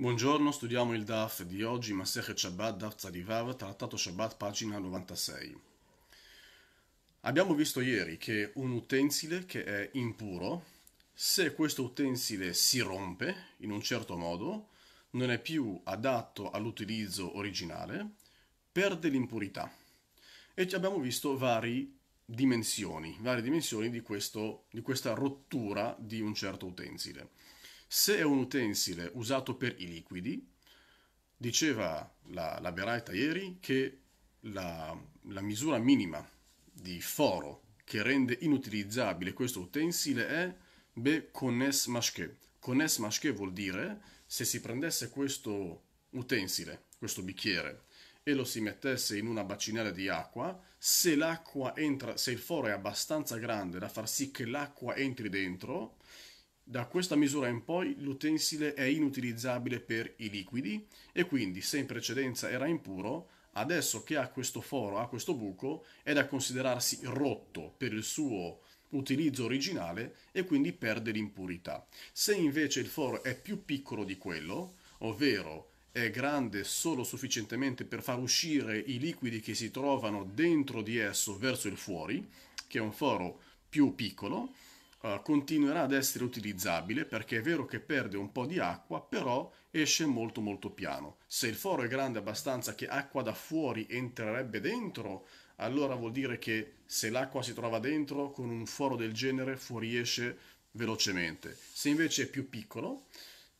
Buongiorno, studiamo il DAF di oggi, Masechet Shabbat, DAF Tzadivav, Trattato Shabbat, pagina 96. Abbiamo visto ieri che un utensile che è impuro, se questo utensile si rompe in un certo modo, non è più adatto all'utilizzo originale, perde l'impurità. E abbiamo visto varie dimensioni, varie dimensioni di, questo, di questa rottura di un certo utensile. Se è un utensile usato per i liquidi, diceva la, la Beraita ieri che la, la misura minima di foro che rende inutilizzabile questo utensile è be kones mashke. Kones mashke vuol dire se si prendesse questo utensile, questo bicchiere, e lo si mettesse in una bacinella di acqua, se l'acqua entra, se il foro è abbastanza grande da far sì che l'acqua entri dentro, da questa misura in poi l'utensile è inutilizzabile per i liquidi e quindi se in precedenza era impuro, adesso che ha questo foro, ha questo buco, è da considerarsi rotto per il suo utilizzo originale e quindi perde l'impurità. Se invece il foro è più piccolo di quello, ovvero è grande solo sufficientemente per far uscire i liquidi che si trovano dentro di esso verso il fuori, che è un foro più piccolo, eh, continuerà ad essere utilizzabile perché è vero che perde un po' di acqua, però esce molto molto piano. Se il foro è grande abbastanza che acqua da fuori entrerebbe dentro, allora vuol dire che se l'acqua si trova dentro con un foro del genere fuoriesce velocemente. Se invece è più piccolo,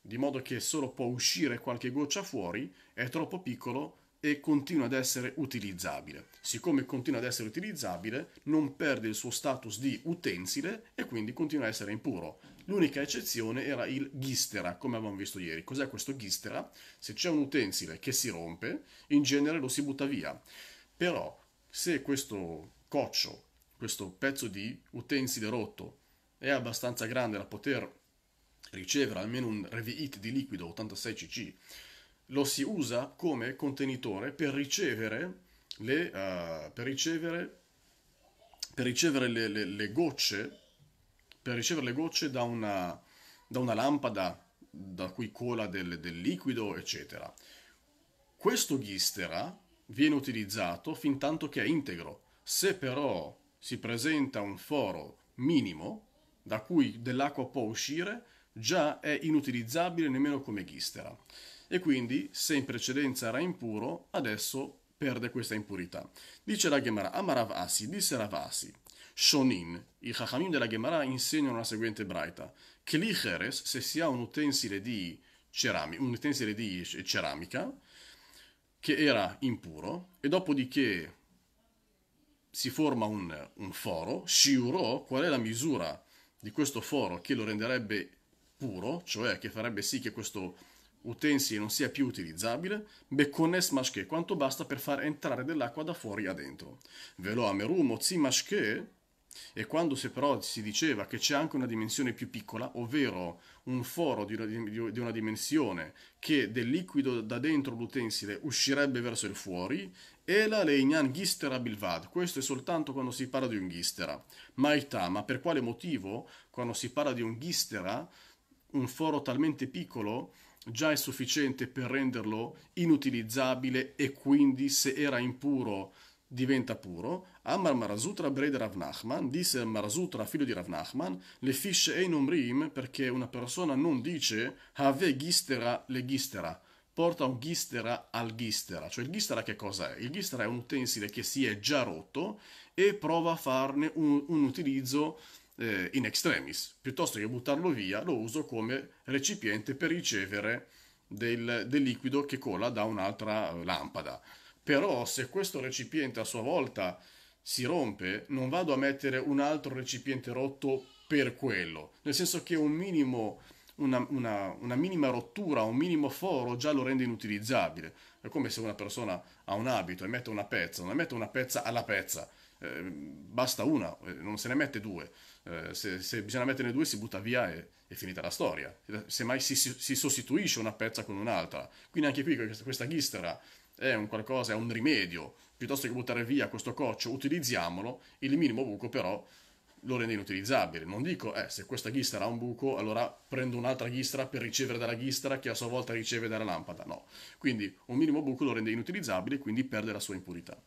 di modo che solo può uscire qualche goccia fuori, è troppo piccolo e continua ad essere utilizzabile. Siccome continua ad essere utilizzabile, non perde il suo status di utensile e quindi continua a essere impuro. L'unica eccezione era il ghistera, come avevamo visto ieri. Cos'è questo ghistera? Se c'è un utensile che si rompe, in genere lo si butta via. Però se questo coccio, questo pezzo di utensile rotto, è abbastanza grande da poter ricevere almeno un revi'it di liquido 86 cc lo si usa come contenitore per ricevere le, uh, per ricevere, per ricevere le, le, le, gocce per ricevere le gocce da una, da una lampada da cui cola del, del liquido eccetera questo ghistera viene utilizzato fin tanto che è integro se però si presenta un foro minimo da cui dell'acqua può uscire già è inutilizzabile nemmeno come ghistera e quindi se in precedenza era impuro, adesso perde questa impurità. Dice la Gemara, Amarav Asi, disse Rav Asi, Shonin, i Chachamim della Gemara insegnano la seguente braita, Kli se si ha un utensile di, cerami, un utensile di ceramica, che era impuro, e dopodiché si forma un, un foro, Shiuro, qual è la misura di questo foro che lo renderebbe puro, cioè che farebbe sì che questo utensili non sia più utilizzabile, beccone smashke quanto basta per far entrare dell'acqua da fuori a dentro. Velo amerumo zimashke, e quando se però si diceva che c'è anche una dimensione più piccola, ovvero un foro di una, di una dimensione che del liquido da dentro l'utensile uscirebbe verso il fuori, e la legnan ghistera bilvad, questo è soltanto quando si parla di un ghistera. Maità, ma per quale motivo quando si parla di un ghistera, un foro talmente piccolo, già è sufficiente per renderlo inutilizzabile e quindi se era impuro diventa puro. Amar Marasutra Brede Ravnachman, Nachman, disse Marasutra, figlio di Ravnachman, le fisce e nomrim perché una persona non dice have gistera le gistera, porta un gistera al gistera. Cioè il gistera che cosa è? Il gistera è un utensile che si è già rotto e prova a farne un, un utilizzo eh, in extremis, piuttosto che buttarlo via lo uso come recipiente per ricevere del, del liquido che cola da un'altra lampada. Però se questo recipiente a sua volta si rompe, non vado a mettere un altro recipiente rotto per quello, nel senso che un minimo, una, una, una, minima rottura, un minimo foro già lo rende inutilizzabile. È come se una persona ha un abito e mette una pezza, non mette una pezza alla pezza, eh, basta una, eh, non se ne mette due. Eh, se, se, bisogna metterne due si butta via e è finita la storia. Semmai si, si, si sostituisce una pezza con un'altra. Quindi anche qui questa, questa ghisterra è un qualcosa, è un rimedio. Piuttosto che buttare via questo coccio, utilizziamolo, il minimo buco però lo rende inutilizzabile. Non dico, eh, se questa ghistra ha un buco, allora prendo un'altra ghistra per ricevere dalla ghistra che a sua volta riceve dalla lampada. No. Quindi un minimo buco lo rende inutilizzabile, quindi perde la sua impurità.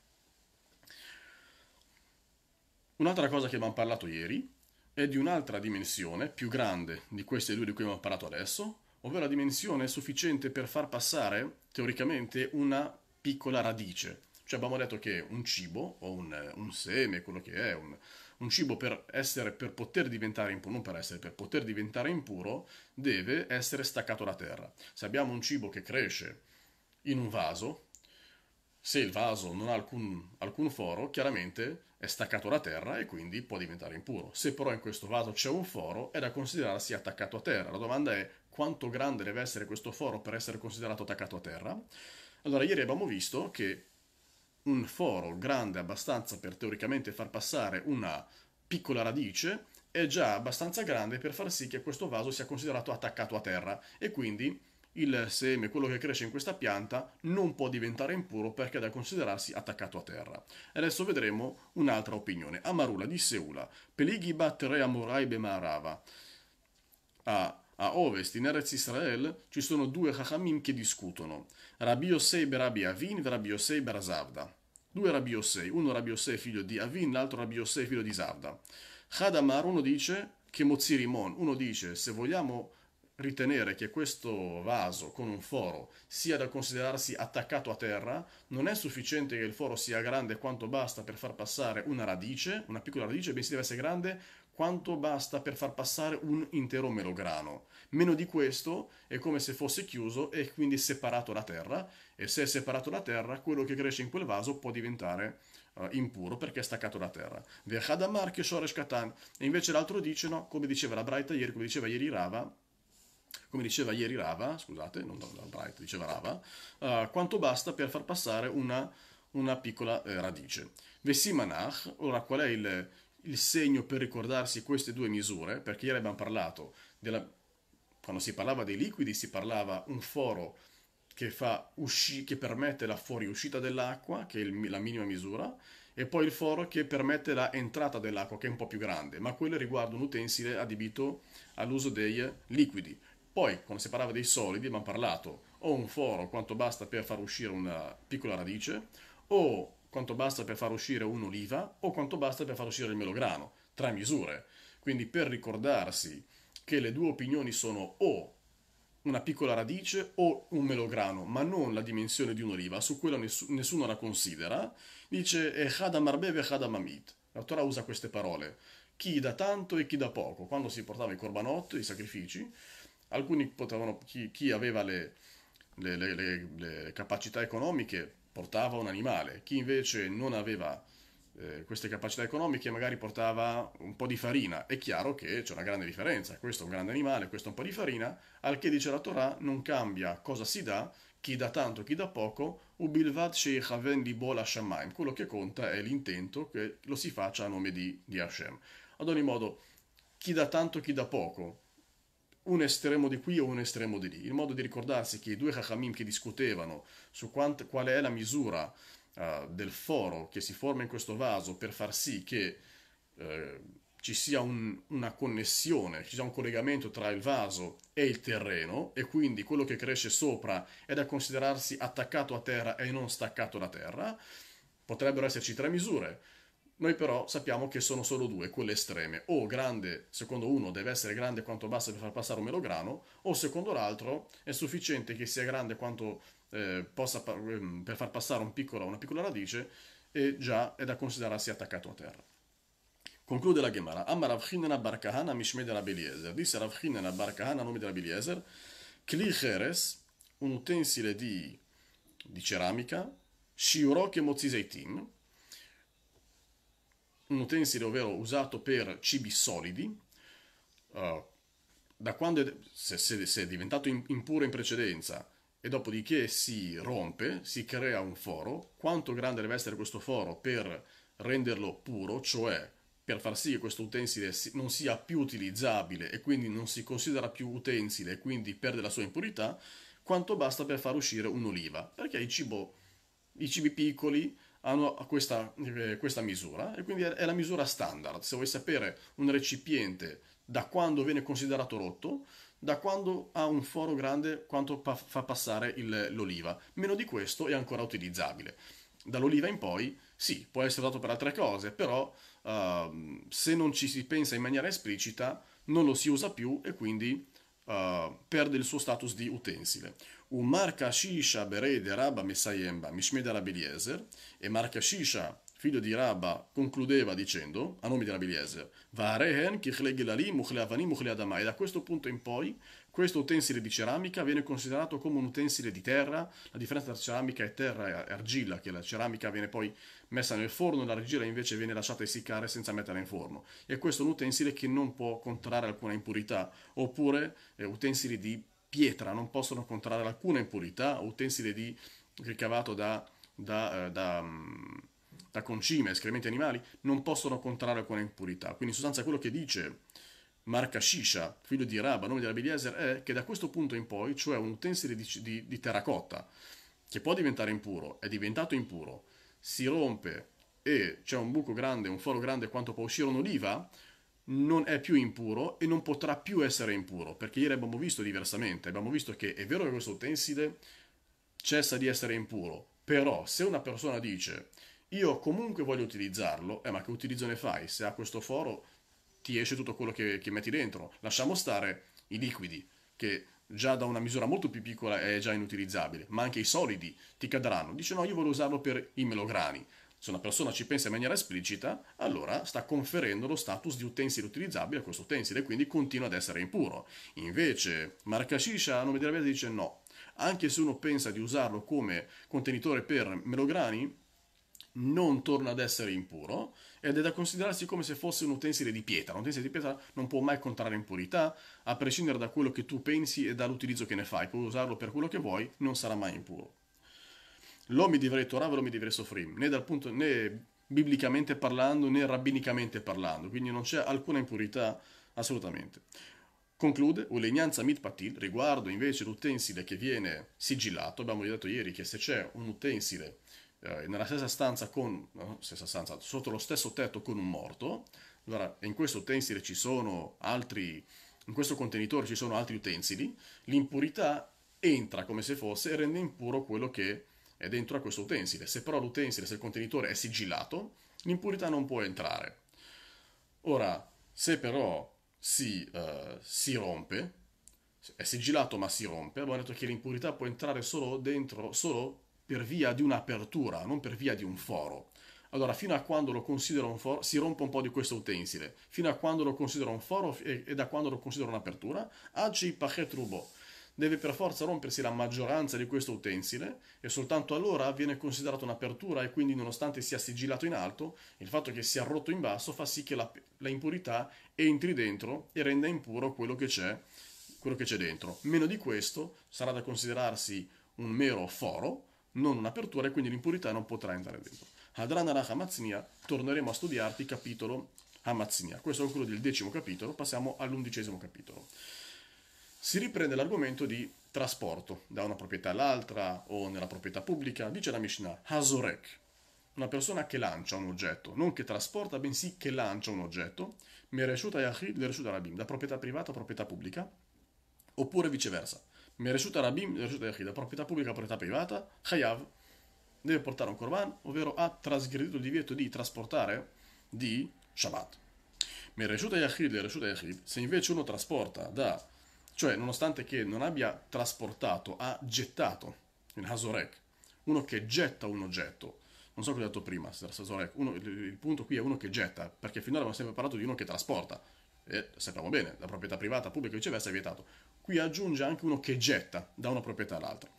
Un'altra cosa che abbiamo parlato ieri è di un'altra dimensione più grande di queste due di cui abbiamo parlato adesso, ovvero la dimensione sufficiente per far passare teoricamente una piccola radice. Cioè abbiamo detto che un cibo o un, un seme, quello che è, un, un cibo per, essere, per poter diventare impuro, non per essere, per poter diventare impuro, deve essere staccato da terra. Se abbiamo un cibo che cresce in un vaso, se il vaso non ha alcun, alcun, foro, chiaramente è staccato da terra e quindi può diventare impuro. Se però in questo vaso c'è un foro, è da considerarsi attaccato a terra. La domanda è quanto grande deve essere questo foro per essere considerato attaccato a terra? Allora, ieri abbiamo visto che un foro grande abbastanza per teoricamente far passare una piccola radice è già abbastanza grande per far sì che questo vaso sia considerato attaccato a terra e quindi il seme, quello che cresce in questa pianta, non può diventare impuro perché è da considerarsi attaccato a terra. Adesso vedremo un'altra opinione. Amarula di Seula, Peligiba Treamuraibe Marava. A, a ovest, in Erez Israel, ci sono due Hachamim che discutono. Rabbi Yosei Berabi Avin e Rabbi Yosei Berazavda. Due Rabbi Yosei, uno Rabbi Yosei figlio di Avin, l'altro Rabbi Yosei figlio di Zavda. Hadamar, uno dice che Mozirimon, uno dice se vogliamo Ritenere che questo vaso con un foro sia da considerarsi attaccato a terra, non è sufficiente che il foro sia grande quanto basta per far passare una radice, una piccola radice, bensì deve essere grande quanto basta per far passare un intero melograno. Meno di questo è come se fosse chiuso e quindi separato da terra, e se è separato da terra, quello che cresce in quel vaso può diventare Uh, impuro perché è staccato da terra. E invece l'altro dice, no, come diceva la Braita ieri, come diceva ieri Rava, come diceva ieri Rava, scusate, non dal Bright, diceva Rava, uh, quanto basta per far passare una, una piccola eh, radice. Vesimanach, ora qual è il, il, segno per ricordarsi queste due misure? Perché ieri abbiamo parlato, della, quando si parlava dei liquidi, si parlava un foro che, usci, che permette la fuoriuscita dell'acqua, che è il, la minima misura, e poi il foro che permette la entrata dell'acqua, che è un po' più grande, ma quello riguarda un utensile adibito all'uso dei liquidi. Poi, quando si parlava dei solidi, abbiamo parlato o un foro quanto basta per far uscire una piccola radice, o quanto basta per far uscire un'oliva, o quanto basta per far uscire il melograno. Tre misure. Quindi per ricordarsi che le due opinioni sono o una piccola radice o un melograno, ma non la dimensione di un'oliva, su quella nessuno la considera, dice Echadam Arbeb La Torah usa queste parole, chi da tanto e chi da poco, quando si portava i corbanotti, i sacrifici, Alcuni potevano, chi, chi aveva le, le, le, le, capacità economiche portava un animale, chi invece non aveva eh, queste capacità economiche magari portava un po' di farina. È chiaro che c'è una grande differenza, questo è un grande animale, questo è un po' di farina, al che dice la Torah non cambia cosa si dà, chi dà tanto, chi dà poco, ubilvat sheikhaven di bola shamaim, quello che conta è l'intento che lo si faccia a nome di, di Hashem. Ad ogni modo, chi dà tanto, chi dà poco, un estremo di qui o un estremo di lì. Il modo di ricordarsi che i due Hakamim che discutevano su quant, qual è la misura uh, del foro che si forma in questo vaso per far sì che uh, ci sia un, una connessione, ci sia un collegamento tra il vaso e il terreno e quindi quello che cresce sopra è da considerarsi attaccato a terra e non staccato da terra, potrebbero esserci tre misure noi però sappiamo che sono solo due, quelle estreme. O grande, secondo uno, deve essere grande quanto basta per far passare un melograno, o secondo l'altro è sufficiente che sia grande quanto eh, possa par- ehm, per far passare un piccolo, una piccola radice e già è da considerarsi attaccato a terra. Conclude la Gemara. Amma Ravchinena Barkahana Mishmed Rabeliezer. Disse Ravchinena Barkahana a nome di Rabeliezer, Kli Cheres, un utensile di, di ceramica, Shiurok e Mozziseitim, un utensile ovvero usato per cibi solidi, uh, da quando è, se, se, se, è diventato impuro in precedenza e dopodiché si rompe, si crea un foro, quanto grande deve essere questo foro per renderlo puro, cioè per far sì che questo utensile non sia più utilizzabile e quindi non si considera più utensile e quindi perde la sua impurità, quanto basta per far uscire un'oliva, perché il cibo, i cibi piccoli hanno questa, eh, questa misura e quindi è la misura standard. Se vuoi sapere un recipiente da quando viene considerato rotto, da quando ha un foro grande quanto pa- fa passare il, l'oliva. Meno di questo è ancora utilizzabile. Dall'oliva in poi, sì, può essere usato per altre cose, però uh, se non ci si pensa in maniera esplicita, non lo si usa più e quindi uh, perde il suo status di utensile un Umarca Shisha de Rabba Messaiemba Mishmeda Rabilieser e Marca Shisha figlio di Rabba, concludeva dicendo, a nome di Rabbi Eliezer, Varehen kichlegelalim muchleavanim muchleadamai. Da questo punto in poi, questo utensile di ceramica viene considerato come un utensile di terra. La differenza tra ceramica e terra è argilla, che la ceramica viene poi messa nel forno, l'argilla invece viene lasciata essiccare senza metterla in forno. E questo è un utensile che non può contrarre alcuna impurità. Oppure eh, utensili di pietra, non possono contrarre alcuna impurità, utensile di, ricavato da, da, eh, da, mm, da concime, escrementi animali, non possono contrarre alcuna impurità. Quindi in sostanza quello che dice Marca Shisha, figlio di Rabba, nome di Abeliezer, è che da questo punto in poi, cioè un utensile di, di, di terracotta, che può diventare impuro, è diventato impuro, si rompe e c'è un buco grande, un foro grande quanto può uscire un'oliva, non è più impuro e non potrà più essere impuro, perché ieri abbiamo visto diversamente, abbiamo visto che è vero che questo utensile cessa di essere impuro, però se una persona dice io comunque voglio utilizzarlo, eh ma che utilizzo ne fai? Se ha questo foro ti esce tutto quello che, che metti dentro, lasciamo stare i liquidi, che già da una misura molto più piccola è già inutilizzabile, ma anche i solidi ti cadranno. Dice no, io voglio usarlo per i melograni. Se una persona ci pensa in maniera esplicita, allora sta conferendo lo status di utensile utilizzabile a questo utensile e quindi continua ad essere impuro. Invece Marcashisha a nome della Veda dice no, anche se uno pensa di usarlo come contenitore per melograni, non torna ad essere impuro ed è da considerarsi come se fosse un utensile di pietra. Un utensile di pietra non può mai contrarre impurità, a prescindere da quello che tu pensi e dall'utilizzo che ne fai. Puoi usarlo per quello che vuoi, non sarà mai impuro. Lo mi divrei Torah, ve lo mi divrei Sofrim, né, dal punto, né biblicamente parlando né rabbinicamente parlando, quindi non c'è alcuna impurità assolutamente. Conclude, ulegnanza mitpatil, riguardo invece l'utensile che viene sigillato, abbiamo detto ieri che se c'è un utensile eh, nella stessa stanza, con, no, stessa stanza, sotto lo stesso tetto con un morto, allora in questo utensile ci sono altri, in questo contenitore ci sono altri utensili, l'impurità entra come se fosse e rende impuro quello che è dentro a questo utensile. Se però l'utensile, se il contenitore è sigillato, l'impurità non può entrare. Ora, se però si, uh, si rompe, è sigillato ma si rompe, abbiamo detto che l'impurità può entrare solo dentro, solo per via di un'apertura, non per via di un foro. Allora, fino a quando lo considero un foro, si rompe un po' di questo utensile. Fino a quando lo considero un foro e, e da quando lo considero un'apertura, agi pachet rubo deve per forza rompersi la maggioranza di questo utensile e soltanto allora viene considerato un'apertura e quindi nonostante sia sigillato in alto, il fatto che sia rotto in basso fa sì che la, la impurità entri dentro e renda impuro quello che c'è quello che c'è dentro. Meno di questo sarà da considerarsi un mero foro, non un'apertura e quindi l'impurità non potrà entrare dentro. Hadranara Hamazznia, torneremo a studiarti capitolo Hamazznia. Questo è quello del decimo capitolo, passiamo all'undicesimo capitolo si riprende l'argomento di trasporto da una proprietà all'altra o nella proprietà pubblica. Dice la Mishnah, Hazorek, una persona che lancia un oggetto, non che trasporta, bensì che lancia un oggetto, Mereshuta Yahid, Lereshuta Rabim, da proprietà privata a proprietà pubblica, oppure viceversa. Mereshuta Rabim, Lereshuta Yahid, da proprietà pubblica a proprietà privata, Chayav, deve portare un korban, ovvero ha trasgredito il divieto di trasportare di Shabbat. Mereshuta Yahid, Lereshuta Yahid, se invece uno trasporta da cioè, nonostante che non abbia trasportato, ha gettato, in Hasorek, uno che getta un oggetto. Non so cosa ho detto prima, Hasorek. il, punto qui è uno che getta, perché finora abbiamo sempre parlato di uno che trasporta. E sappiamo bene, la proprietà privata, pubblica e viceversa è vietato. Qui aggiunge anche uno che getta da una proprietà all'altra.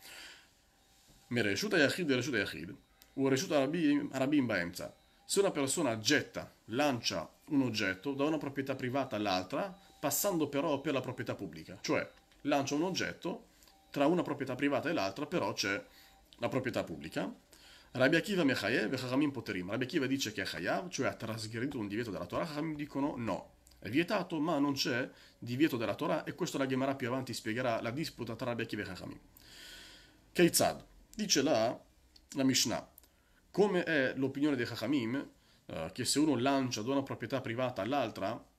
Mereshut Yachid Mereshut Yachid, o Reshut Arabim Baemza. Se una persona getta, lancia un oggetto da una proprietà privata all'altra, passando però per la proprietà pubblica. Cioè, lancia un oggetto, tra una proprietà privata e l'altra però c'è la proprietà pubblica. Rabbi Akiva Mechayev e Chachamim Poterim. Rabbi Akiva dice che è Chayav, cioè ha trasgredito un divieto della Torah, Chachamim dicono no. È vietato, ma non c'è divieto della Torah, e questo la Gemara più avanti spiegherà la disputa tra Rabbi Akiva e Chachamim. Keitzad. Dice la, la Mishnah. Come è l'opinione dei Chachamim eh, che se uno lancia da una proprietà privata all'altra,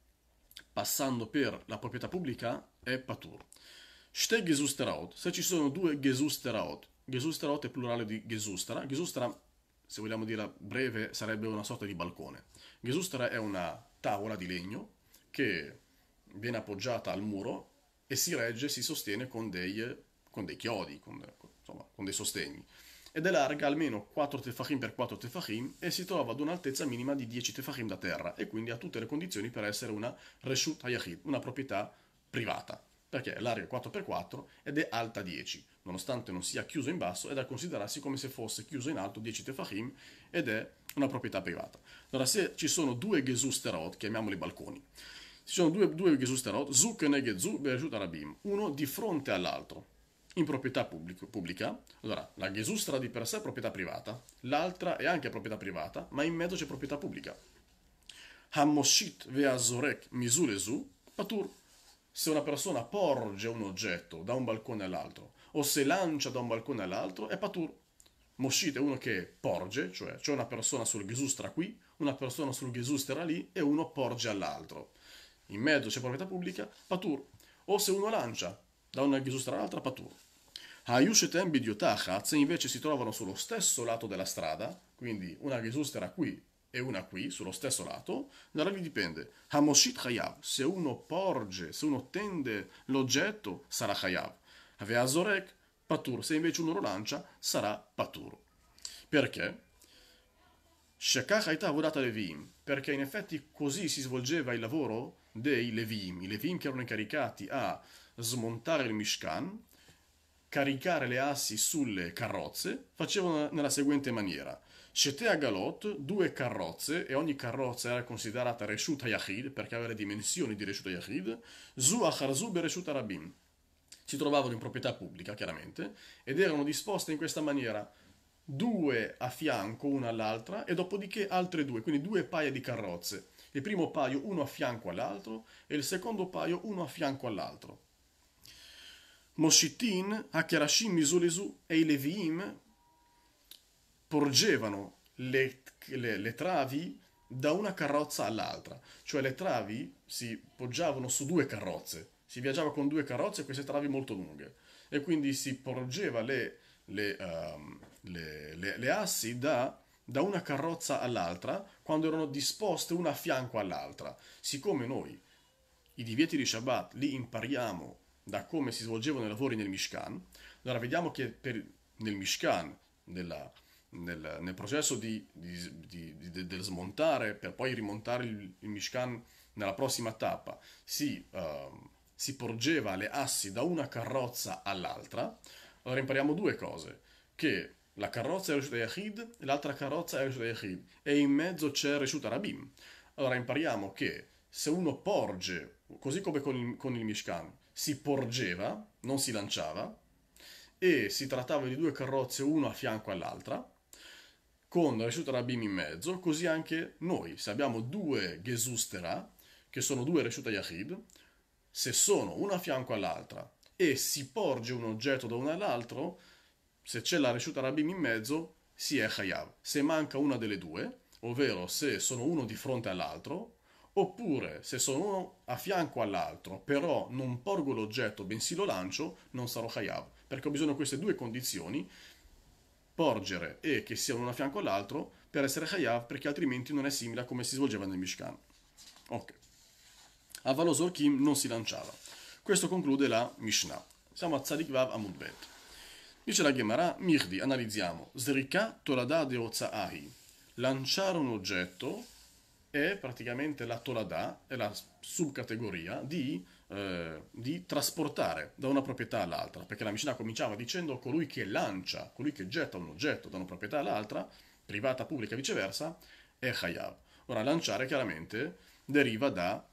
passando per la proprietà pubblica è Patur. Ste Gesusteraot, se ci sono due Gesusteraot, Gesusteraot è plurale di Gesustera, Gesustera, se vogliamo dire breve, sarebbe una sorta di balcone. Gesustera è una tavola di legno che viene appoggiata al muro e si regge, si sostiene con dei, con dei chiodi, con, insomma, con dei sostegni ed è larga almeno 4 tefahim per 4 tefahim e si trova ad un'altezza minima di 10 tefahim da terra e quindi ha tutte le condizioni per essere una reshut hayachid, una proprietà privata, perché è larga 4x4 ed è alta 10, nonostante non sia chiuso in basso è da considerarsi come se fosse chiuso in alto 10 tefahim ed è una proprietà privata. Allora se ci sono due gesusterot, chiamiamoli balconi, ci sono due, due gesusterot, zu keneged zu bereshut arabim, uno di fronte all'altro, in proprietà pubblico, pubblica. Allora, la Gesustra di per sé è proprietà privata, l'altra è anche proprietà privata, ma in mezzo c'è proprietà pubblica. Hamoshit ve'azorek misulesu patur. Se una persona porge un oggetto da un balcone all'altro, o se lancia da un balcone all'altro, è patur. Moshit è uno che porge, cioè c'è una persona sul Gesustra qui, una persona sul Gesustra lì, e uno porge all'altro. In mezzo c'è proprietà pubblica, patur. O se uno lancia, da una chiusura all'altra Patur. Ayush e Tembi Diotachat invece si trovano sullo stesso lato della strada, quindi una gesustera qui e una qui, sullo stesso lato, da lì dipende. Hamoshit Hayav, se uno porge, se uno tende l'oggetto, sarà Hayav. Veazorek Patur, se invece uno lo lancia, sarà Patur. Perché? Shekach Haita Avodata Levim, perché in effetti così si svolgeva il lavoro dei Levim, i Levim che erano incaricati a smontare il Mishkan, caricare le assi sulle carrozze, facevano nella seguente maniera. Shetea Galot, due carrozze, e ogni carrozza era considerata Reshuta Yahid, perché aveva le dimensioni di Reshuta Yahid, Zu Acharzu e Reshuta Rabim. Si trovavano in proprietà pubblica, chiaramente, ed erano disposte in questa maniera due a fianco una all'altra e dopodiché altre due, quindi due paia di carrozze. Il primo paio uno a fianco all'altro e il secondo paio uno a fianco all'altro. Moshitin, Hakerashim, Misulisu e i Leviim porgevano le, le, le travi da una carrozza all'altra, cioè le travi si poggiavano su due carrozze, si viaggiava con due carrozze e queste travi molto lunghe e quindi si porgeva le, le, um, le, le, le, assi da, da, una carrozza all'altra quando erano disposte una a fianco all'altra. Siccome noi i divieti di Shabbat li impariamo da come si svolgevano i lavori nel Mishkan, allora vediamo che per, nel Mishkan, nella, nel, nel, processo di, di, di, di, del smontare per poi rimontare il, il Mishkan nella prossima tappa, si, uh, si porgeva le assi da una carrozza all'altra, allora impariamo due cose, che la carrozza è Reshut Yahid e l'altra carrozza è Reshut Yahid e in mezzo c'è Reshut Arabim. Allora impariamo che se uno porge, così come con il, con il Mishkan, si porgeva, non si lanciava, e si trattava di due carrozze una a fianco all'altra, con la resciuta Bim in mezzo, così anche noi, se abbiamo due Gesusterà, che sono due Reshuta Yahid, se sono una a fianco all'altra e si porge un oggetto da una all'altro, se c'è la resciuta Rabim in mezzo, si è Hayav. Se manca una delle due, ovvero se sono uno di fronte all'altro, Oppure, se sono uno a fianco all'altro, però non porgo l'oggetto, bensì lo lancio, non sarò Hayab, perché ho bisogno di queste due condizioni, porgere e che siano uno a fianco all'altro, per essere Hayab, perché altrimenti non è simile a come si svolgeva nel Mishkan. Ok. Avalosor Kim non si lanciava. Questo conclude la Mishnah. Siamo a Tzadik Vav Amudbet. Dice la Gemara, Mirdi, analizziamo. Zrika toladade de Otsa'ahi. Lanciare un oggetto è praticamente la Toladà, è la subcategoria di, eh, di, trasportare da una proprietà all'altra, perché la Mishnah cominciava dicendo colui che lancia, colui che getta un oggetto da una proprietà all'altra, privata, pubblica, viceversa, è Hayab. Ora, lanciare chiaramente deriva da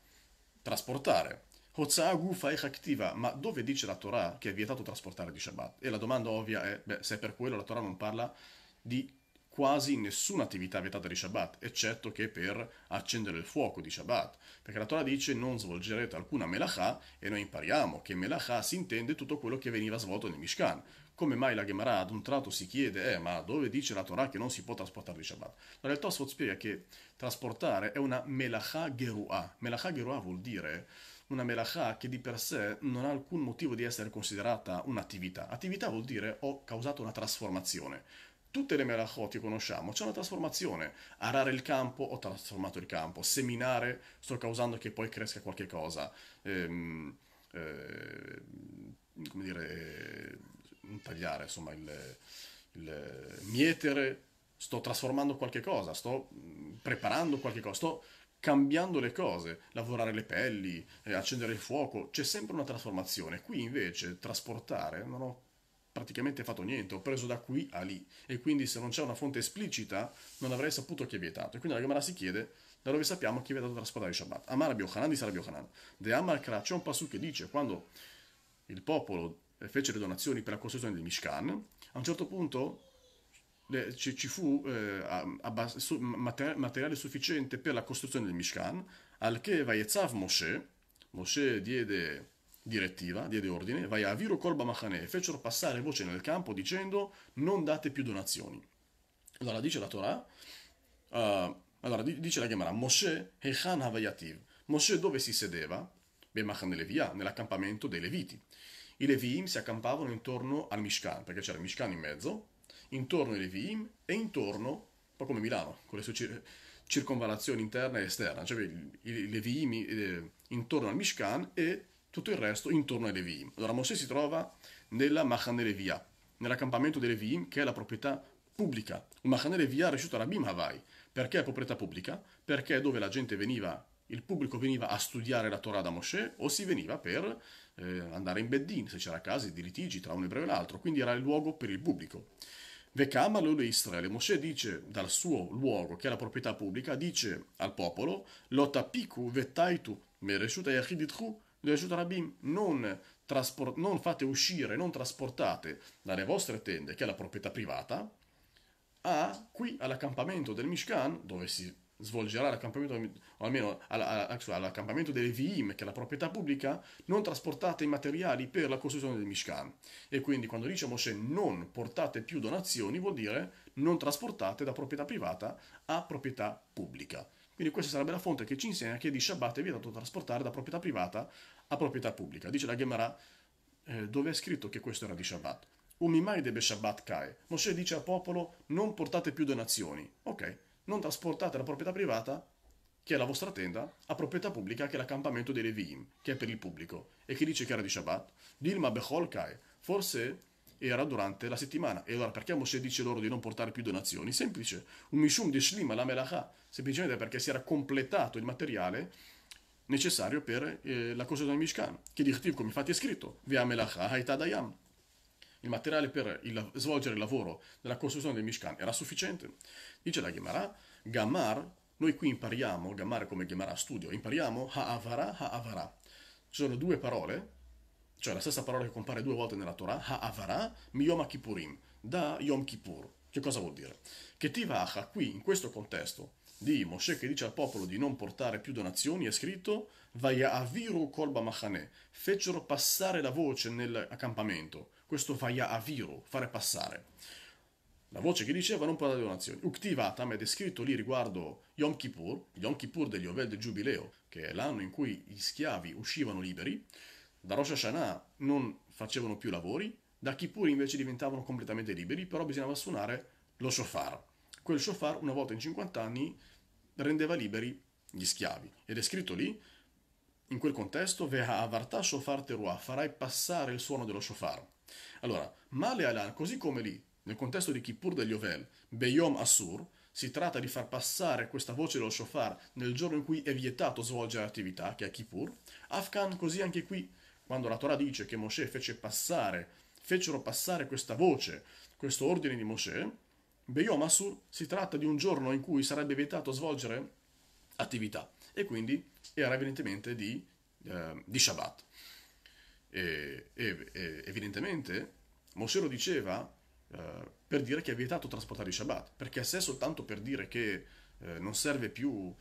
trasportare. Hotzagu faecha ktiva, ma dove dice la Torah che è vietato trasportare di Shabbat? E la domanda ovvia è, beh, se è per quello la Torah non parla di quasi nessuna attività vietata di Shabbat, eccetto che per accendere il fuoco di Shabbat, perché la Torah dice non svolgerete alcuna melachah e noi impariamo che melachah si intende tutto quello che veniva svolto nel Mishkan. Come mai la Gemara ad un tratto si chiede, eh, ma dove dice la Torah che non si può trasportare di Shabbat? Allora il Tosfot spiega che trasportare è una melachah geruah. Melachah geruah vuol dire una melachah che di per sé non ha alcun motivo di essere considerata un'attività. Attività vuol dire ho causato una trasformazione. Tutte le melachot che conosciamo, c'è una trasformazione. Arare il campo, ho trasformato il campo. Seminare, sto causando che poi cresca qualche cosa. Ehm, eh, come dire, tagliare, insomma, il, il mietere, sto trasformando qualche cosa, sto mm, preparando qualche cosa, sto cambiando le cose, lavorare le pelli, eh, accendere il fuoco, c'è sempre una trasformazione. Qui invece trasportare, non ho praticamente fatto niente, ho preso da qui a lì. E quindi se non c'è una fonte esplicita, non avrei saputo chi è vietato. E quindi la Gemara si chiede da dove sappiamo chi è vietato trasportare Shabbat. Amar Biochanan di Sara Biochanan. De Amar Kra, c'è un passù che dice quando il popolo fece le donazioni per la costruzione del Mishkan, a un certo punto ci, fu eh, materiale sufficiente per la costruzione del Mishkan, al che Vayetzav Moshe, Moshe diede direttiva, diede ordine, vai a Viro Kolba Machane e fecero passare voce nel campo dicendo non date più donazioni. Allora dice la Torah, uh, allora dice la Gemara, Moshe Hechan Havayativ, Moshe dove si sedeva? Beh, Machane Levia, nell'accampamento dei Leviti. I Leviim si accampavano intorno al Mishkan, perché c'era il Mishkan in mezzo, intorno ai Leviim e intorno, un po' come Milano, con le sue cir- circonvalazioni interne e esterna, cioè i Leviim eh, intorno al Mishkan e tutto il resto intorno ai Leviim. Allora Mosè si trova nella Machane Levia, nell'accampamento dei Leviim che è la proprietà pubblica. Un Machane Levia riuscito a Rabim Havai. Perché è proprietà pubblica? Perché è dove la gente veniva, il pubblico veniva a studiare la Torah da Mosè o si veniva per eh, andare in Beddin, se c'era casi di litigi tra un ebreo e l'altro, quindi era il luogo per il pubblico. Vecama lo Israele. Mosè dice dal suo luogo, che è la proprietà pubblica, dice al popolo, Lotapiku vettaitu mereshuta yachiditru Lasciut Rabim, non, traspor- non fate uscire, non trasportate dalle vostre tende, che è la proprietà privata, a qui all'accampamento del Mishkan, dove si svolgerà l'accampamento, o almeno eh, all'accampamento delle Vim, che è la proprietà pubblica, non trasportate i materiali per la costruzione del Mishkan. E quindi quando dice Moshe non portate più donazioni, vuol dire non trasportate da proprietà privata a proprietà pubblica. Quindi questa sarebbe la fonte che ci insegna che di Shabbat è vietato trasportare da proprietà privata a proprietà pubblica. Dice la Gemara eh, dove è scritto che questo era di Shabbat. Umimai debe Shabbat kai. Mosè dice al popolo non portate più donazioni. Ok, non trasportate la proprietà privata che è la vostra tenda, a proprietà pubblica che è l'accampamento dei Leviim, che è per il pubblico, e chi dice che era di Shabbat. Dilma Bechol Kai, forse era durante la settimana. E allora perché Mosè dice loro di non portare più donazioni? Semplice, un mishum di shlim alla melachah, semplicemente perché si era completato il materiale necessario per eh, la costruzione del Mishkan, che dichtiv, come infatti è scritto, via melachah haitadayam. Il materiale per il, svolgere il lavoro della costruzione del Mishkan era sufficiente. Dice la Gemara, Gamar, noi qui impariamo, Gamar come Gemara studio, impariamo Ha'avara, Ha'avara. Ci sono due parole cioè la stessa parola che compare due volte nella Torah, Ha'avara, Miyom Kippurim, da Yom Kippur. Che cosa vuol dire? Che Tivaha, qui, in questo contesto, di Mosè che dice al popolo di non portare più donazioni, è scritto Vayaaviru kolba machane, fecero passare la voce nell'accampamento. Questo Vayaaviru, fare passare. La voce che diceva non portare donazioni. Uktivatam è descritto lì riguardo Yom Kippur, Yom Kippur degli Ovel del Giubileo, che è l'anno in cui gli schiavi uscivano liberi, da Rosh Hashanah non facevano più lavori, da Kippur invece diventavano completamente liberi, però bisognava suonare lo shofar. Quel shofar una volta in 50 anni rendeva liberi gli schiavi. Ed è scritto lì, in quel contesto, Veha avartà shofar teruah, farai passare il suono dello shofar. Allora, Male Alan, così come lì, nel contesto di Kippur degli Ovel, Beyom Assur, si tratta di far passare questa voce dello shofar nel giorno in cui è vietato svolgere l'attività, che è Kippur. Afghan, così anche qui, quando la Torah dice che Mosè fece passare, fecero passare questa voce, questo ordine di Mosè, Beyom Asur si tratta di un giorno in cui sarebbe vietato svolgere attività e quindi era evidentemente di, eh, di Shabbat. E, e, e, evidentemente Mosè lo diceva eh, per dire che è vietato trasportare il Shabbat, perché se è soltanto per dire che eh, non serve più,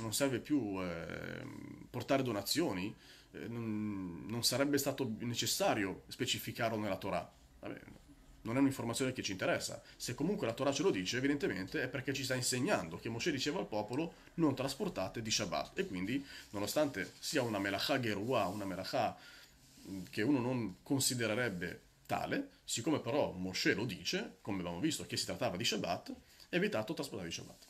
non serve più ehm, portare donazioni, eh, non, non, sarebbe stato necessario specificarlo nella Torah. Vabbè, non è un'informazione che ci interessa. Se comunque la Torah ce lo dice, evidentemente è perché ci sta insegnando che Mosè diceva al popolo non trasportate di Shabbat. E quindi, nonostante sia una melacha geruah, una melacha mm, che uno non considererebbe tale, siccome però Mosè lo dice, come abbiamo visto che si trattava di Shabbat, è vietato trasportare di Shabbat.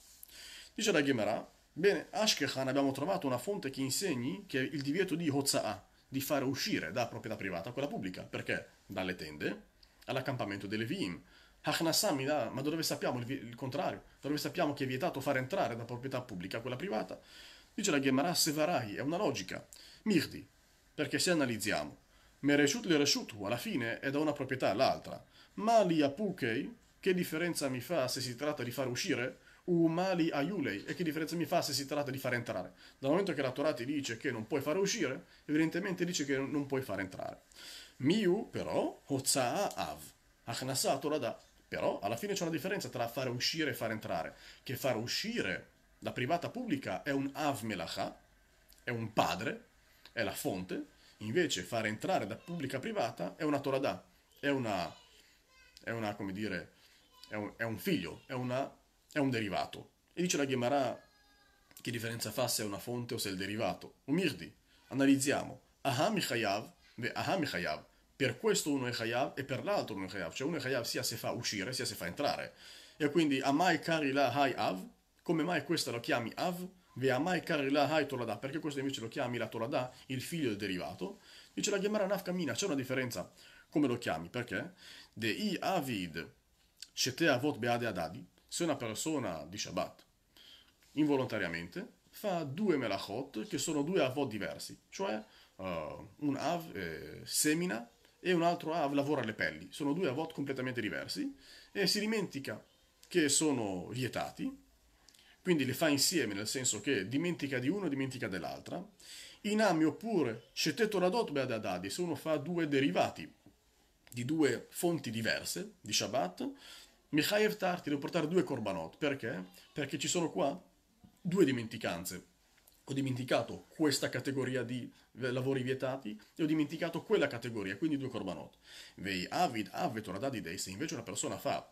Dice la Gemara, Bene, Ashkechan abbiamo trovato una fonte che insegni che il divieto di Hozza'a, di fare uscire da proprietà privata a quella pubblica, perché dalle tende all'accampamento delle Vim. Hachnasami, ma dove sappiamo il, il, contrario? Dove sappiamo che è vietato far entrare da proprietà pubblica a quella privata? Dice la Gemara Sevarai, è una logica. Mirdi, perché se analizziamo, Mereshut le Reshutu, alla fine è da una proprietà all'altra. Ma li Apukei, che differenza mi fa se si tratta di far uscire umali aiulei. E che differenza mi fa se si tratta di far entrare? Dal momento che la Torah ti dice che non puoi far uscire, evidentemente dice che non puoi far entrare. Miu, però, hotza'a av. Achnasa torada. Però, alla fine c'è una differenza tra fare uscire e far entrare. Che far uscire da privata pubblica è un av melacha, è un padre, è la fonte. Invece, far entrare da pubblica a privata è una torada, è una... È una, come dire, è un, è un figlio, è una è un derivato. E dice la Gemara, che differenza fa se è una fonte o se è il derivato? Umirdi, analizziamo. Aham Chayav, ve Aham Chayav. Per questo uno è Chayav e per l'altro uno è Chayav. Cioè uno è Chayav sia se fa uscire, sia se fa entrare. E quindi Amai Kari La Hai Av, come mai questa lo chiami Av? Ve Amai Kari La Hai tolada, perché questo invece lo chiami la tolada, il figlio del derivato? Dice la Gemara Nafkamina, c'è una differenza. Come lo chiami? Perché? De I Avid, Shete Avot Beade Adadi se una persona di Shabbat involontariamente fa due melachot che sono due avot diversi, cioè uh, un av eh, semina e un altro av lavora le pelli, sono due avot completamente diversi e si dimentica che sono vietati, quindi li fa insieme nel senso che dimentica di uno e dimentica dell'altra. Inami oppure shetetoradot beadadadi, se uno fa due derivati di due fonti diverse di Shabbat, Mikhaev Tarti devo portare due korbanot, perché? Perché ci sono qua due dimenticanze. Ho dimenticato questa categoria di eh, lavori vietati e ho dimenticato quella categoria, quindi due korbanot. Vei avid avet oradadidei, se invece una persona fa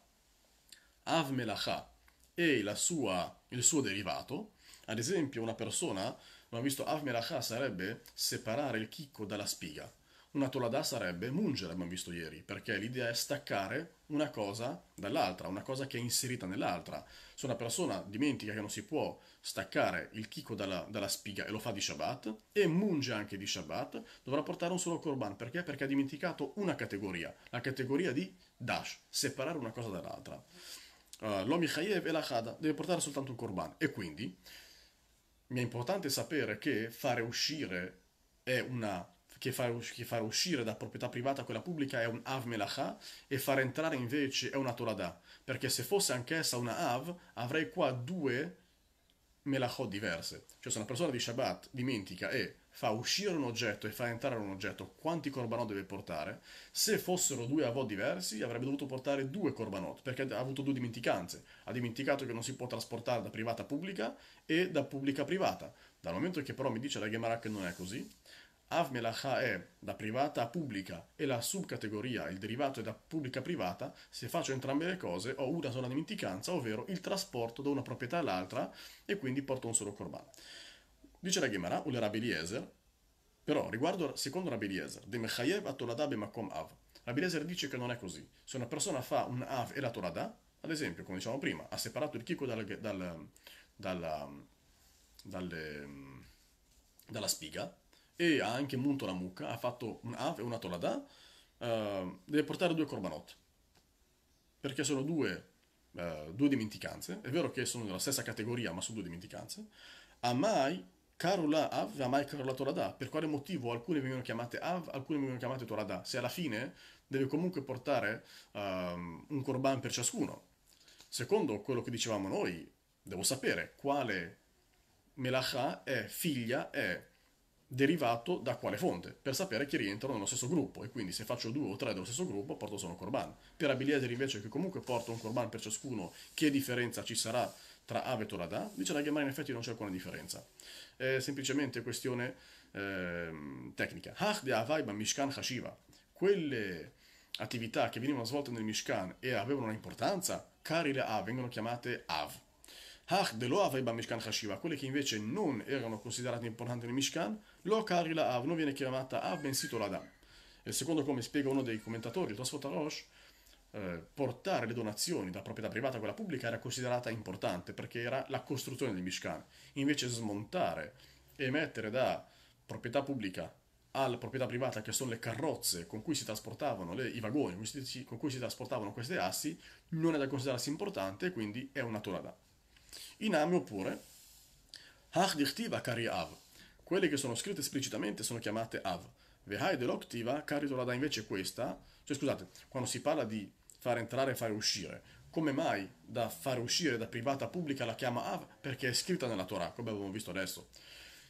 Avmelacha melacha e sua, il suo derivato, ad esempio una persona, non ha visto Avmelacha sarebbe separare il chicco dalla spiga, una toladà sarebbe mungere, abbiamo visto ieri, perché l'idea è staccare una cosa dall'altra, una cosa che è inserita nell'altra. Se una persona dimentica che non si può staccare il chicco dalla, dalla, spiga e lo fa di Shabbat, e munge anche di Shabbat, dovrà portare un solo korban. Perché? Perché ha dimenticato una categoria, la categoria di dash, separare una cosa dall'altra. Uh, L'Omi Chayev e la Chada deve portare soltanto un korban. E quindi mi è importante sapere che fare uscire è una che far, che far uscire da proprietà privata quella pubblica è un Av melacha e far entrare invece è una Toradah, perché se fosse anch'essa una Av avrei qua due Melachot diverse. Cioè se una persona di Shabbat dimentica e fa uscire un oggetto e fa entrare un oggetto, quanti corbanot deve portare? Se fossero due avò diversi, avrebbe dovuto portare due corbanot, perché ha avuto due dimenticanze. Ha dimenticato che non si può trasportare da privata a pubblica e da pubblica a privata. Dal momento che però mi dice la Gemara che non è così, Av Melacha è da privata a pubblica e la subcategoria, il derivato è da pubblica a privata, se faccio entrambe le cose ho una sola dimenticanza, ovvero il trasporto da una proprietà all'altra e quindi porto un solo korban. Dice la Gemara, ul Rabbi Eliezer, però riguardo secondo Rabbi Eliezer, de mechayev atoladabe makom av. Rabbi dice che non è così. Se una persona fa un av e la toladà, ad esempio, come dicevamo prima, ha separato il chicco dal, dal, dal, dalla spiga, e ha anche munto la mucca, ha fatto un av e una tolada, uh, deve portare due corbanot. Perché sono due, uh, due dimenticanze, è vero che sono della stessa categoria, ma sono due dimenticanze. mai Karula Av e Amai Karula Torada. Per quale motivo alcune vengono chiamate Av, alcune vengono chiamate Torada? Se alla fine deve comunque portare um, un corban per ciascuno. Secondo quello che dicevamo noi, devo sapere quale melacha è figlia, è derivato da quale fonte, per sapere chi rientrano nello stesso gruppo, e quindi se faccio due o tre dello stesso gruppo porto solo un Corban. Per Abilezer invece che comunque porto un Corban per ciascuno, che differenza ci sarà tra Avet e Radà? Dice la Gemara in effetti non c'è alcuna differenza, è semplicemente questione eh, tecnica. Hach de Avaiba Mishkan Hashiva, quelle attività che venivano svolte nel Mishkan e avevano una importanza, cari le A vengono chiamate Av Hach de lo aveva Mishkan Hashiva, quelle che invece non erano considerate importanti nel Mishkan, lo cari la Av, non viene chiamata Av, bensì Toladam. E secondo come spiega uno dei commentatori, Tosfot Arosh, eh, portare le donazioni da proprietà privata a quella pubblica era considerata importante perché era la costruzione del Mishkan. Invece smontare e mettere da proprietà pubblica alla proprietà privata, che sono le carrozze con cui si trasportavano le, i vagoni con cui si trasportavano queste assi, non è da considerarsi importante, quindi è una torada. In Ame oppure Hach dichtiva kari av. Quelle che sono scritte esplicitamente sono chiamate av. Vehai deloktiva kari da invece questa, cioè scusate, quando si parla di far entrare e fare uscire, come mai da fare uscire da privata a pubblica la chiama av? Perché è scritta nella Torah, come abbiamo visto adesso.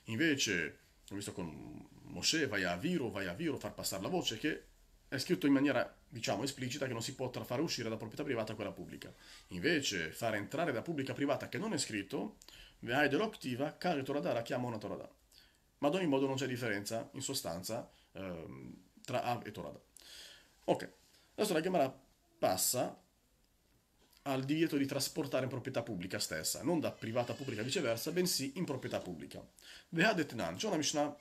Invece, ho visto con Mosè, vai a Viro, vai a Viro, far passare la voce, che è scritto in maniera diciamo esplicita che non si potrà far uscire da proprietà privata a quella pubblica. Invece, fare entrare da pubblica privata che non è scritto, Vehaidelo Activa, Kare Toradara, chiama una Toradara. Ma ad ogni modo non c'è differenza, in sostanza, ehm, tra Av e Torada. Ok, adesso la chiamata passa al divieto di trasportare in proprietà pubblica stessa, non da privata a pubblica viceversa, bensì in proprietà pubblica. Vehadetnan, c'è una Mishnah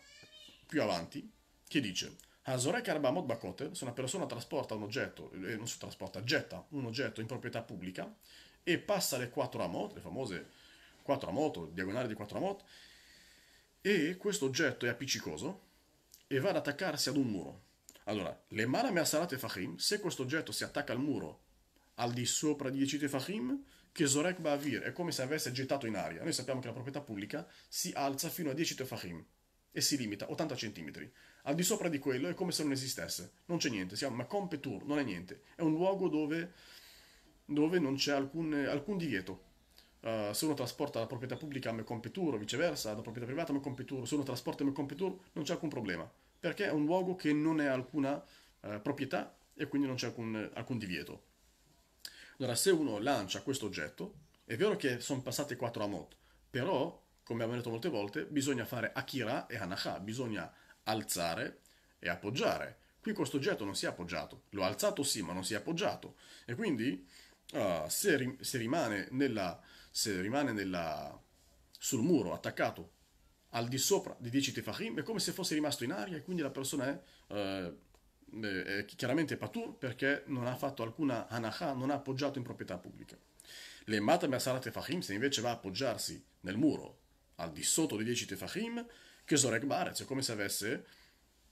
più avanti che dice a Zorek Arba Modbakote, se una persona trasporta un oggetto, eh, non si trasporta, getta un oggetto in proprietà pubblica e passa le 4 amot, le famose 4 amot diagonali di 4 amot, e questo oggetto è appiccicoso e va ad attaccarsi ad un muro. Allora, le maname asarate fachim, se questo oggetto si attacca al muro al di sopra di 10 tefachim, che Zorek Bavir è come se avesse gettato in aria. Noi sappiamo che la proprietà pubblica si alza fino a 10 tefachim e si limita 80 cm. Al di sopra di quello è come se non esistesse. Non c'è niente, si chiama Competur non è niente. È un luogo dove, dove non c'è alcun, alcun divieto. Uh, se uno trasporta la proprietà pubblica a me Tour o viceversa, la proprietà privata a me Tour, se uno trasporta a me Tour non c'è alcun problema. Perché è un luogo che non è alcuna uh, proprietà e quindi non c'è alcun, alcun divieto. Allora, se uno lancia questo oggetto, è vero che sono passate 4 amot, però, come abbiamo detto molte volte, bisogna fare Akira e Hanaha, bisogna alzare e appoggiare. Qui questo oggetto non si è appoggiato, l'ho alzato sì, ma non si è appoggiato. E quindi uh, se, ri se, rimane, nella, se rimane nella, sul muro attaccato al di sopra di 10 tefahim è come se fosse rimasto in aria e quindi la persona è, eh, è chiaramente patur perché non ha fatto alcuna hanaha, non ha appoggiato in proprietà pubblica. Le matam asara tefahim se invece va a appoggiarsi nel muro al di sotto di 10 tefahim che Zorek Barez è cioè come se avesse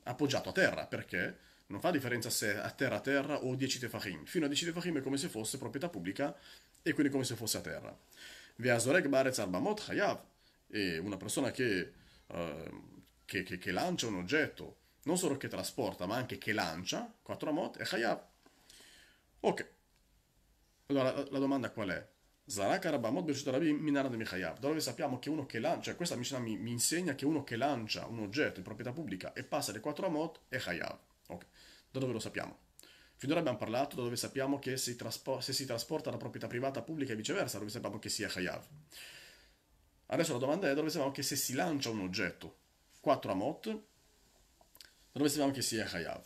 appoggiato a terra, perché non fa differenza se a terra a terra o 10 tefahim. Fino a 10 tefahim è come se fosse proprietà pubblica e quindi come se fosse a terra. Veazorek Barez Arbamot Hayav è una persona che, eh, che, che, che, lancia un oggetto, non solo che trasporta, ma anche che lancia, 4 amot e Hayav. Ok. Allora, la, la domanda qual è? Zaraka Rabamot Bershut Rabbi Minarad Mikhayav, dove sappiamo che uno che lancia, questa Mishnah mi, mi, insegna che uno che lancia un oggetto in proprietà pubblica e passa le 4 Amot è Hayav. Ok, da dove lo sappiamo? Finora abbiamo parlato da dove sappiamo che si traspo- se si trasporta da proprietà privata a pubblica e viceversa, dove sappiamo che sia Hayav. Adesso la domanda è dove sappiamo che se si lancia un oggetto, 4 Amot, dove sappiamo che sia Hayav.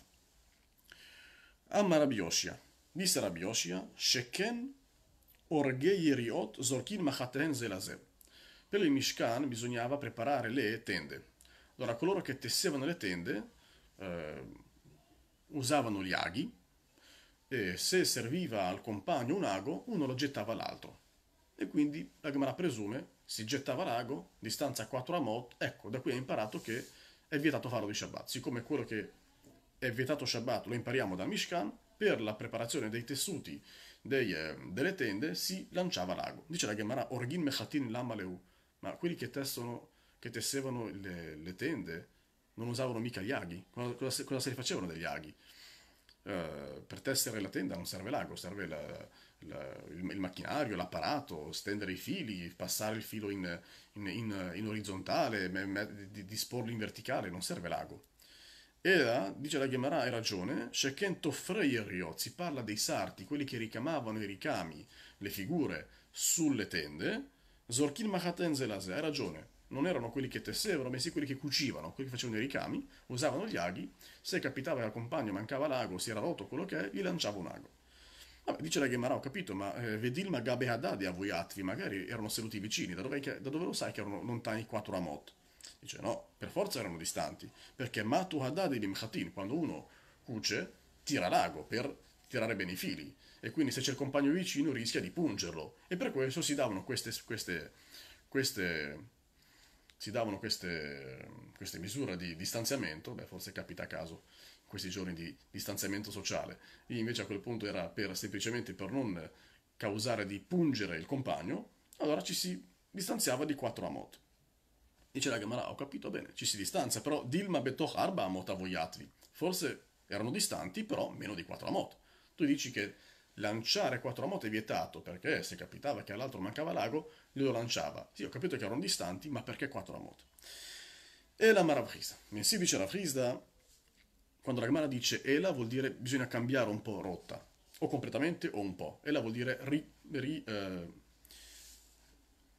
Amma Rabbi Yoshia, disse Rabbi Yoshia, Sheken orghe yeriot zorkin machaten zelazer. Per il Mishkan bisognava preparare le tende. Allora coloro che tessevano le tende eh, usavano gli aghi e se serviva al compagno un ago uno lo gettava all'altro. E quindi la Gemara presume si gettava l'ago, distanza 4 amot, ecco da qui ha imparato che è vietato farlo di Shabbat. Siccome quello che è vietato Shabbat lo impariamo da Mishkan, per la preparazione dei tessuti dei, eh, delle tende si lanciava l'ago. Dice la Gemara, Orgin Mechatin Lamaleu, ma quelli che, tessono, che tessevano le, le, tende non usavano mica gli aghi. Cosa, cosa, cosa se li facevano degli aghi? Uh, per tessere la tenda non serve l'ago, serve la, la, il, il, macchinario, l'apparato, stendere i fili, passare il filo in, in, in, in orizzontale, me, me, disporlo in verticale, non serve l'ago. Era, dice la Gemara, hai ragione, Sheken Tofreyerio, si parla dei sarti, quelli che ricamavano i ricami, le figure, sulle tende, Zorkin Mahaten Zelase, hai ragione, non erano quelli che tessevano, bensì quelli che cucivano, quelli che facevano i ricami, usavano gli aghi, se capitava che al compagno mancava l'ago, si era rotto quello che è, gli lanciava un ago. Vabbè, dice la Gemara, ho capito, ma eh, Vedilma Gabe Haddad a Avuiatvi magari erano seduti vicini, da dove, da dove, lo sai che erano lontani quattro amot? Dice no, per forza erano distanti, perché Matu Haddad il Imkhatin, quando uno cuce, tira l'ago per tirare bene i fili, e quindi se c'è il compagno vicino rischia di pungerlo, e per questo si davano queste, queste, queste, si davano queste, queste misure di distanziamento, beh forse capita a caso, in questi giorni di distanziamento sociale, e invece a quel punto era per, semplicemente per non causare di pungere il compagno, allora ci si distanziava di 4 amot. Dice la Gemara, ho capito bene, ci si distanzia, però Dilma betoch arba amot avoyatvi. Forse erano distanti, però meno di 4 amot. Tu dici che lanciare 4 amot è vietato, perché se capitava che all'altro mancava l'ago, glielo lanciava. Sì, ho capito che erano distanti, ma perché 4 amot? E la Maravrisda. Messi dice la Frisda, quando la Gemara dice Ela vuol dire bisogna cambiare un po' rotta, o completamente o un po'. Ela vuol dire ri, ri, eh,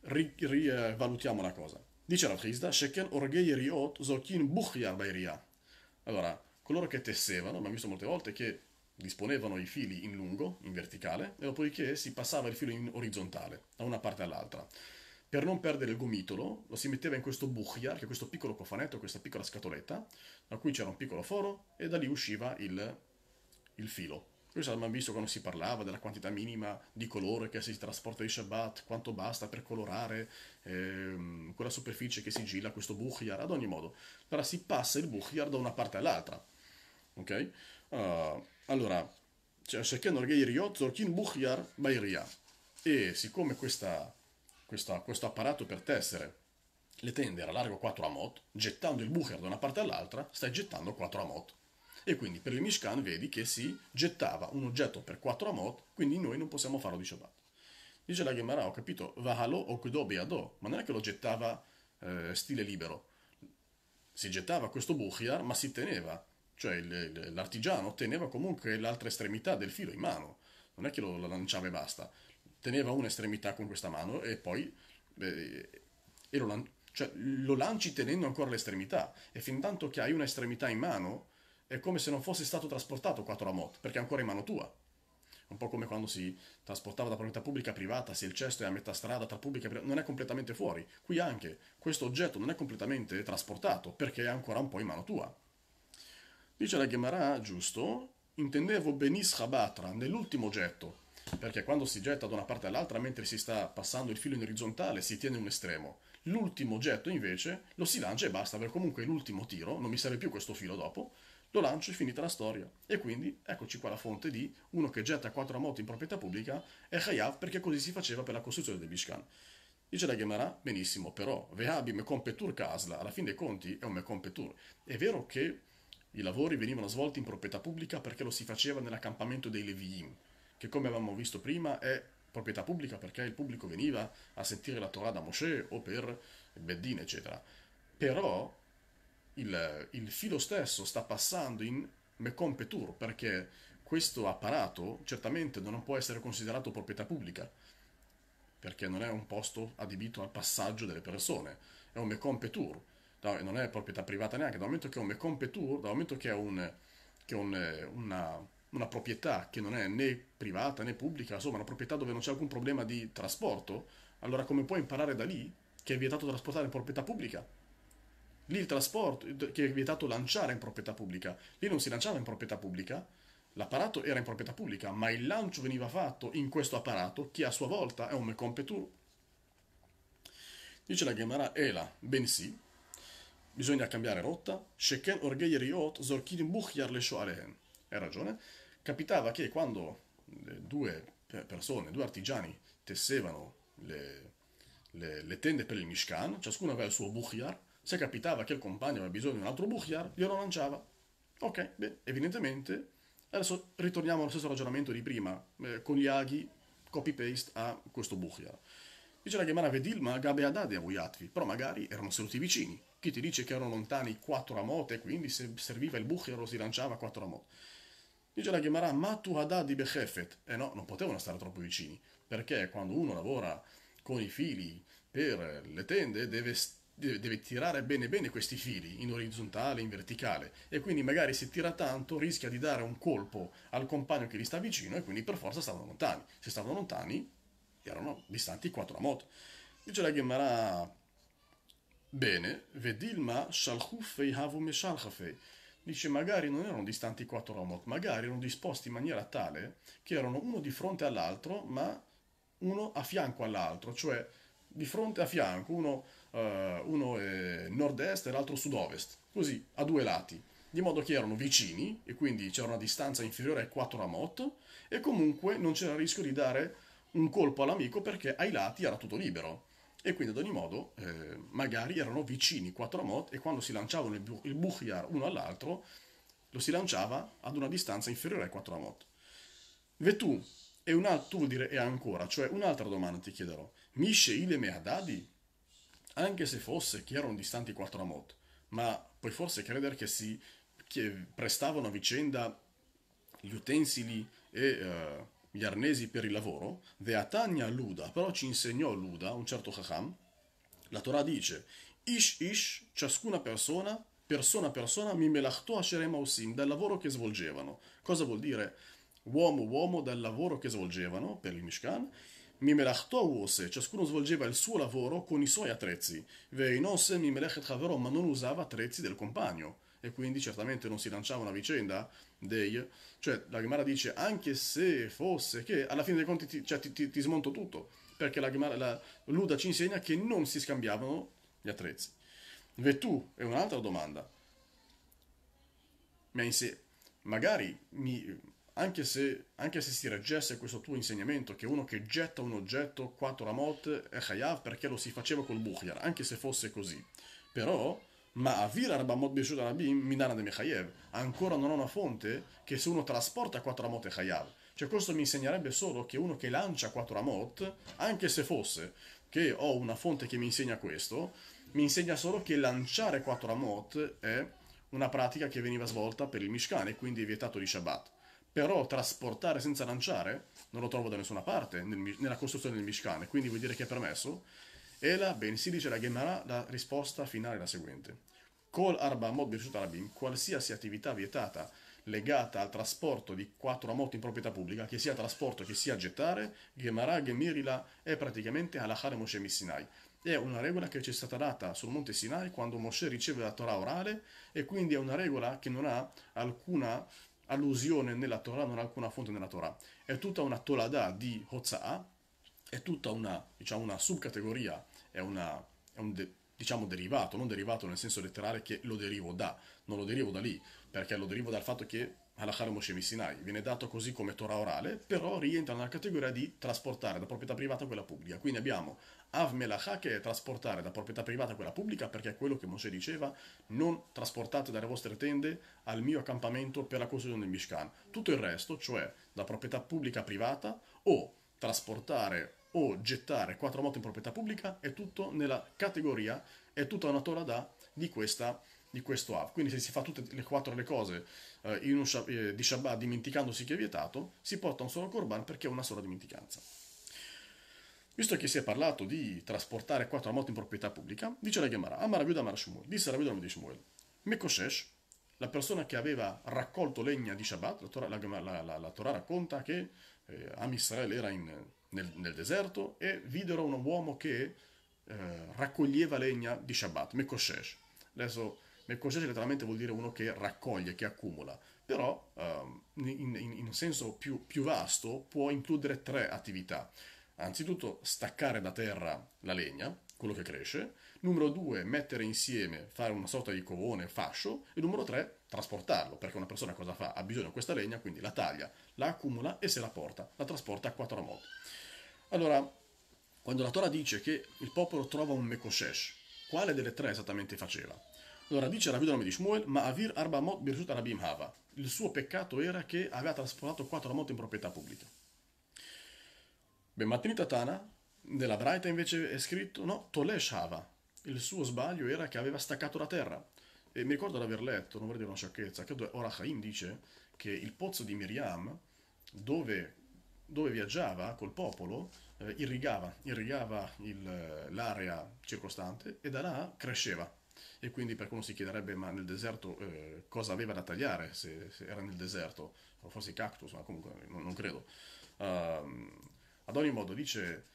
ri, rivalutiamo la cosa. Dice la Rabchizda, Sheken orgei riot zokin Buchyar bairia. Allora, coloro che tessevano, abbiamo visto molte volte che disponevano i fili in lungo, in verticale, e dopodiché si passava il filo in orizzontale, da una parte all'altra. Per non perdere il gomitolo, lo si metteva in questo Buchyar, che è questo piccolo cofanetto, questa piccola scatoletta, da cui c'era un piccolo foro, e da lì usciva il, il filo. Noi abbiamo visto quando si parlava della quantità minima di colore che si trasporta di Shabbat, quanto basta per colorare ehm, quella superficie che si sigilla questo buchyar, ad ogni modo. Allora si passa il buchyar da una parte all'altra. Ok? Uh, allora, cercando il Geiriot, Zorkin Buchyar Bairia. E siccome questa, questa, questo apparato per tessere le tende era largo 4 amot, gettando il buchyar da una parte all'altra, stai gettando 4 amot e quindi per il Mishkan vedi che si gettava un oggetto per 4 amot, quindi noi non possiamo farlo di Shabbat. Dice la Gemara, ho capito, vahalo okdo beado, ma non è che lo gettava eh, stile libero, si gettava questo buchiar ma si teneva, cioè l'artigiano teneva comunque l'altra estremità del filo in mano, non è che lo lanciava e basta, teneva un'estremità con questa mano e poi eh, e lo, lan- cioè, lo lanci tenendo ancora l'estremità e fin tanto che hai un'estremità in mano è come se non fossi stato trasportato qua Toramot, perché è ancora in mano tua. Un po' come quando si trasportava da proprietà pubblica a privata, se il cesto è a metà strada tra pubblica e privata, non è completamente fuori. Qui anche questo oggetto non è completamente trasportato, perché è ancora un po' in mano tua. Dice la Gemara, giusto, intendevo benis habatra nell'ultimo oggetto, perché quando si getta da una parte all'altra mentre si sta passando il filo in orizzontale si tiene un estremo. L'ultimo oggetto, invece lo si lancia e basta, perché comunque l'ultimo tiro, non mi serve più questo filo dopo, lo lancio e finita la storia. E quindi eccoci qua la fonte di uno che getta quattro moto in proprietà pubblica e Hayav perché così si faceva per la costruzione del Bishkan. Dice la Gemara, benissimo, però Vehabi Mecompetur Kasla, alla fine dei conti è un Mecompetur. È vero che i lavori venivano svolti in proprietà pubblica perché lo si faceva nell'accampamento dei Leviim, che come avevamo visto prima è proprietà pubblica perché il pubblico veniva a sentire la Torah da Mosè o per Beddin, eccetera. Però il, il filo stesso sta passando in Mecompe Tour perché questo apparato certamente non può essere considerato proprietà pubblica perché non è un posto adibito al passaggio delle persone, è un Mecompe Tour, non è proprietà privata neanche, dal momento che è un Mecompe Tour, dal momento che è, un, che un, una, una proprietà che non è né privata né pubblica, insomma una proprietà dove non c'è alcun problema di trasporto, allora come puoi imparare da lì che è vietato trasportare in proprietà pubblica? Lì il trasporto, che è vietato lanciare in proprietà pubblica, lì non si lanciava in proprietà pubblica, l'apparato era in proprietà pubblica, ma il lancio veniva fatto in questo apparato che a sua volta è un mecompetur. Dice la Gemara, Ela, bensì, bisogna cambiare rotta, Sheken orgei riot zorkin buchyar le shoalehen. Hai ragione, capitava che quando eh, due persone, due artigiani tessevano le, le, le tende per il Mishkan, ciascuno aveva il suo buchyar, se capitava che il compagno aveva bisogno di un altro buchiar, glielo lanciava. Ok, beh, evidentemente. Adesso ritorniamo allo stesso ragionamento di prima, eh, con gli aghi, copy-paste a questo buchiar. Dice la Gemara Vedilma Gabe Adade Auyatvi, però magari erano seduti vicini. Chi ti dice che erano lontani quattro ramote, quindi se serviva il buchiar lo si lanciava quattro ramote. Dice la Gemara Matu Adadi Bechefet, e eh no, non potevano stare troppo vicini, perché quando uno lavora con i fili per le tende deve stare deve, deve tirare bene bene questi fili, in orizzontale, in verticale, e quindi magari se tira tanto rischia di dare un colpo al compagno che gli sta vicino e quindi per forza stavano lontani. Se stavano lontani erano distanti quattro la moto. Dice la Gemara, bene, vedilma shalchufei havume shalhafei. Dice magari non erano distanti quattro ramot, magari erano disposti in maniera tale che erano uno di fronte all'altro, ma uno a fianco all'altro, cioè di fronte a fianco, uno eh, uno è nord-est e l'altro sud-ovest, così a due lati, di modo che erano vicini e quindi c'era una distanza inferiore ai 4 ramot e comunque non c'era il rischio di dare un colpo all'amico perché ai lati era tutto libero. E quindi ad ogni modo, eh, magari erano vicini 4 ramot e quando si lanciavano il, bu- il Buchyar uno all'altro, lo si lanciava ad una distanza inferiore ai 4 ramot. Vetù, e un altro, tu vuol dire e ancora, cioè un'altra domanda ti chiederò. Mishe ile meadadi? anche se fosse che erano distanti quattro amot, ma puoi forse credere che si che prestavano a vicenda gli utensili e uh, gli arnesi per il lavoro? Veatania Luda, però ci insegnò Luda, un certo Chacham, la Torah dice, Ish Ish, ciascuna persona, persona persona, mimelachto asherema usim, dal lavoro che svolgevano. Cosa vuol dire? Uomo uomo dal lavoro che svolgevano per il Mishkan, Mimelachto uose, ciascuno svolgeva il suo lavoro con i suoi attrezzi. Veinose mimelechet havero, ma non usava attrezzi del compagno. E quindi certamente non si lanciava una vicenda dei... Cioè, la Gemara dice, anche se fosse che, alla fine dei conti ti, cioè, ti, ti, ti smonto tutto. Perché la Gemara, la, l'Uda ci insegna che non si scambiavano gli attrezzi. Ve tu, è un'altra domanda. Ma in sé, magari mi, anche se, anche se si reggesse questo tuo insegnamento che uno che getta un oggetto 4 amot è chayav perché lo si faceva col buchyar, anche se fosse così. Però, ma avira rabamot bishud arabim minana de mechayev, ancora non ho una fonte che se uno trasporta 4 amot è chayav. Cioè questo mi insegnerebbe solo che uno che lancia 4 amot, anche se fosse che ho una fonte che mi insegna questo, mi insegna solo che lanciare 4 amot è una pratica che veniva svolta per il Mishkan e quindi è vietato di Shabbat. Però trasportare senza lanciare non lo trovo da nessuna parte nel, nella costruzione del Mishkan, quindi vuol dire che è permesso. E la ben si dice la Gemara, la risposta finale è la seguente. Col arba mod bishut qualsiasi attività vietata legata al trasporto di quattro amot in proprietà pubblica, che sia trasporto che sia gettare, Gemara Gemirila è praticamente halachare Moshe Missinai. È una regola che ci è stata data sul monte Sinai quando Moshe riceve la Torah orale e quindi è una regola che non ha alcuna allusione nella Torah non ha alcuna fonte nella Torah. È tutta una tolada di Hozza'a, è tutta una, diciamo, una subcategoria, è, una, è un de, diciamo derivato, non derivato nel senso letterale che lo derivo da, non lo derivo da lì, perché lo derivo dal fatto che Halachar Moshe Sinai viene dato così come Torah orale, però rientra nella categoria di trasportare da proprietà privata a quella pubblica. Quindi abbiamo Av melacha, che è trasportare da proprietà privata a quella pubblica perché è quello che Mosè diceva non trasportate dalle vostre tende al mio accampamento per la costruzione del Mishkan. Tutto il resto, cioè da proprietà pubblica a privata o trasportare o gettare quattro moto in proprietà pubblica è tutto nella categoria, è tutta una torada di questa di questo Av. Quindi se si fa tutte le quattro le cose eh, un, eh, di Shabbat dimenticandosi che è vietato, si porta un solo Corban perché è una sola dimenticanza. Visto che si è parlato di trasportare quattro moto in proprietà pubblica, dice la Gemara, Amar Abiuda Shmuel, disse la nome di Shmuel, Mekoshesh, la persona che aveva raccolto legna di Shabbat, la Torah, la, la, la Torah racconta che eh, Am era in, nel, nel, deserto e videro un uomo che eh, raccoglieva legna di Shabbat, Mekoshesh. Adesso Mekoshesh letteralmente vuol dire uno che raccoglie, che accumula, però eh, in, in, in, senso più, più vasto può includere tre attività anzitutto staccare da terra la legna, quello che cresce, numero due mettere insieme, fare una sorta di covone, fascio, e numero tre trasportarlo, perché una persona cosa fa? Ha bisogno di questa legna, quindi la taglia, la accumula e se la porta, la trasporta a quattro modi. Allora, quando la Torah dice che il popolo trova un Mekoshesh, quale delle tre esattamente faceva? Allora dice Rabbi nome di Shmuel, ma Avir Arba Mot Birsut Arabim Hava. Il suo peccato era che aveva trasportato quattro amot in proprietà pubblica. Ben Bematnita Tana, nella Braita invece è scritto, no, Tolesh Il suo sbaglio era che aveva staccato la terra. E mi ricordo di aver letto, non vorrei dire una sciocchezza, credo Haim dice che il pozzo di Miriam, dove, dove viaggiava col popolo, eh, irrigava, irrigava il, l'area circostante e da là cresceva. E quindi per qualcuno si chiederebbe, ma nel deserto eh, cosa aveva da tagliare se, se, era nel deserto? O forse i cactus, ma comunque non, non credo. Uh, ad ogni modo, dice,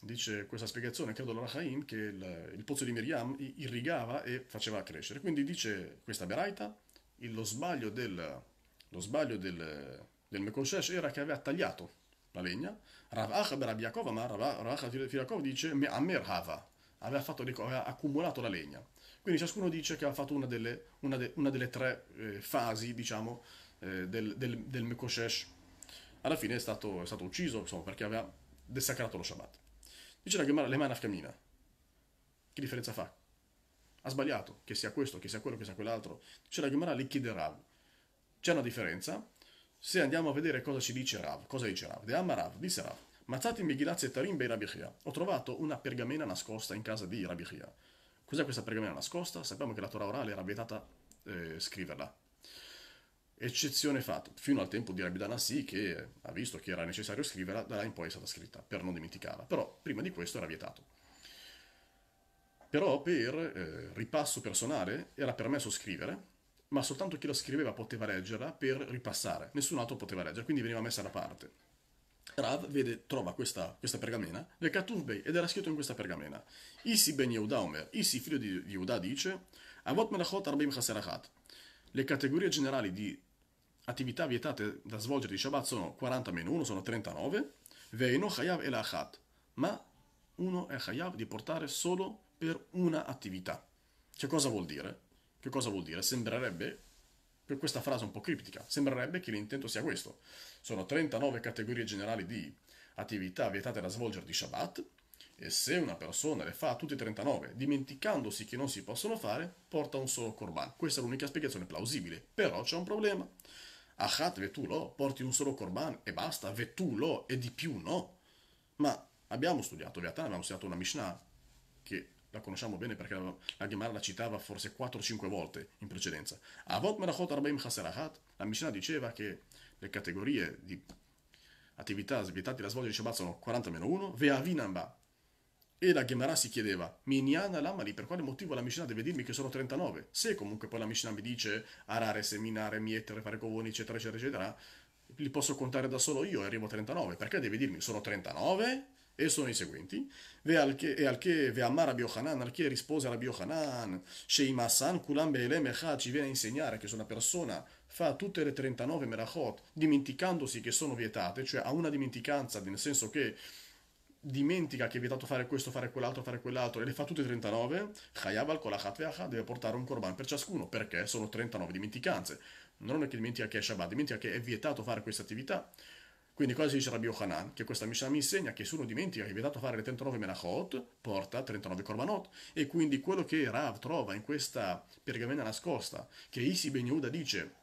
dice questa spiegazione, credo l'Arachaim, che il, il, pozzo di Miriam irrigava e faceva crescere. Quindi dice questa Beraita, lo sbaglio del, lo del, del Mekoshesh era che aveva tagliato la legna. Rav Acha Rav ma Rav Firakov dice Amer Hava, aveva, fatto, aveva accumulato la legna. Quindi ciascuno dice che ha fatto una delle, una de, una delle tre eh, fasi, diciamo, eh, del, del, del Mekoshesh alla fine è stato, è stato ucciso insomma, perché aveva dessacrato lo Shabbat. Dice la Gemara, le mani afkamina. Che differenza fa? Ha sbagliato, che sia questo, che sia quello, che sia quell'altro. Dice la Gemara, li Rav. C'è una differenza? Se andiamo a vedere cosa ci dice Rav, cosa dice Rav? De Amma disse Rav, Mazzati Megilazzi e Tarim bei Ho trovato una pergamena nascosta in casa di Rabichia. Cos'è questa pergamena nascosta? Sappiamo che la Torah orale era vietata eh, scriverla, Eccezione fatta, fino al tempo di Rabidana sì che ha visto che era necessario scriverla, da là in poi è stata scritta, per non dimenticarla, però prima di questo era vietato. Però per eh, ripasso personale era permesso scrivere, ma soltanto chi la scriveva poteva leggerla per ripassare, nessun altro poteva leggere, quindi veniva messa da parte. Rav vede, trova questa, questa pergamena, le Katuvbei, ed era scritto in questa pergamena. Isi ben Yehuda Omer, Isi figlio di Yehuda dice, Avot melachot arbeim chaserachat. Le categorie generali di attività vietate da svolgere di Shabbat sono 40 meno 1, sono 39, veino chayav el achat, ma uno è chayav di portare solo per una attività. Che cosa vuol dire? Che cosa vuol dire? Sembrerebbe, per questa frase un po' criptica, sembrerebbe che l'intento sia questo. Sono 39 categorie generali di attività vietate da svolgere di Shabbat, e se una persona le fa tutte e 39, dimenticandosi che non si possono fare, porta un solo korban. Questa è l'unica spiegazione plausibile, però c'è un problema. Achat lo, porti un solo korban e basta, vetù lo, e di più no. Ma abbiamo studiato Leatan, abbiamo studiato una Mishnah che la conosciamo bene perché la, la Gemara la citava forse 4-5 volte in precedenza. Avot Merachot Arbaim Haserachat, la Mishnah diceva che le categorie di attività svietate da svolgere in Shabbat sono 40-1, Veavinamba, e la Gemara si chiedeva, Miniana Lamali, per quale motivo la Mishnah deve dirmi che sono 39? Se comunque poi la Mishnah mi dice arare, seminare, mietere, fare covoni, eccetera, eccetera, eccetera, li posso contare da solo io e arrivo a 39. Perché devi dirmi sono 39? E sono i seguenti. E al che ve amara Biohanan, al che rispose Rabbi Yohanan, Sheimasan Kulam Beelem Echa ci viene a insegnare che se una persona fa tutte le 39 merachot dimenticandosi che sono vietate, cioè ha una dimenticanza, nel senso che dimentica che è vietato fare questo, fare quell'altro, fare quell'altro e le fa tutte 39, Hayab al-Kolahat deve portare un korban per ciascuno perché sono 39 dimenticanze. Non è che dimentica che è Shabbat, dimentica che è vietato fare questa attività. Quindi cosa dice Rabbi Yohanan? Che questa Mishnah mi insegna che se uno dimentica che è vietato fare le 39 Menachot, porta 39 Korbanot. E quindi quello che Rav trova in questa pergamena nascosta, che Isi Ben Yehuda dice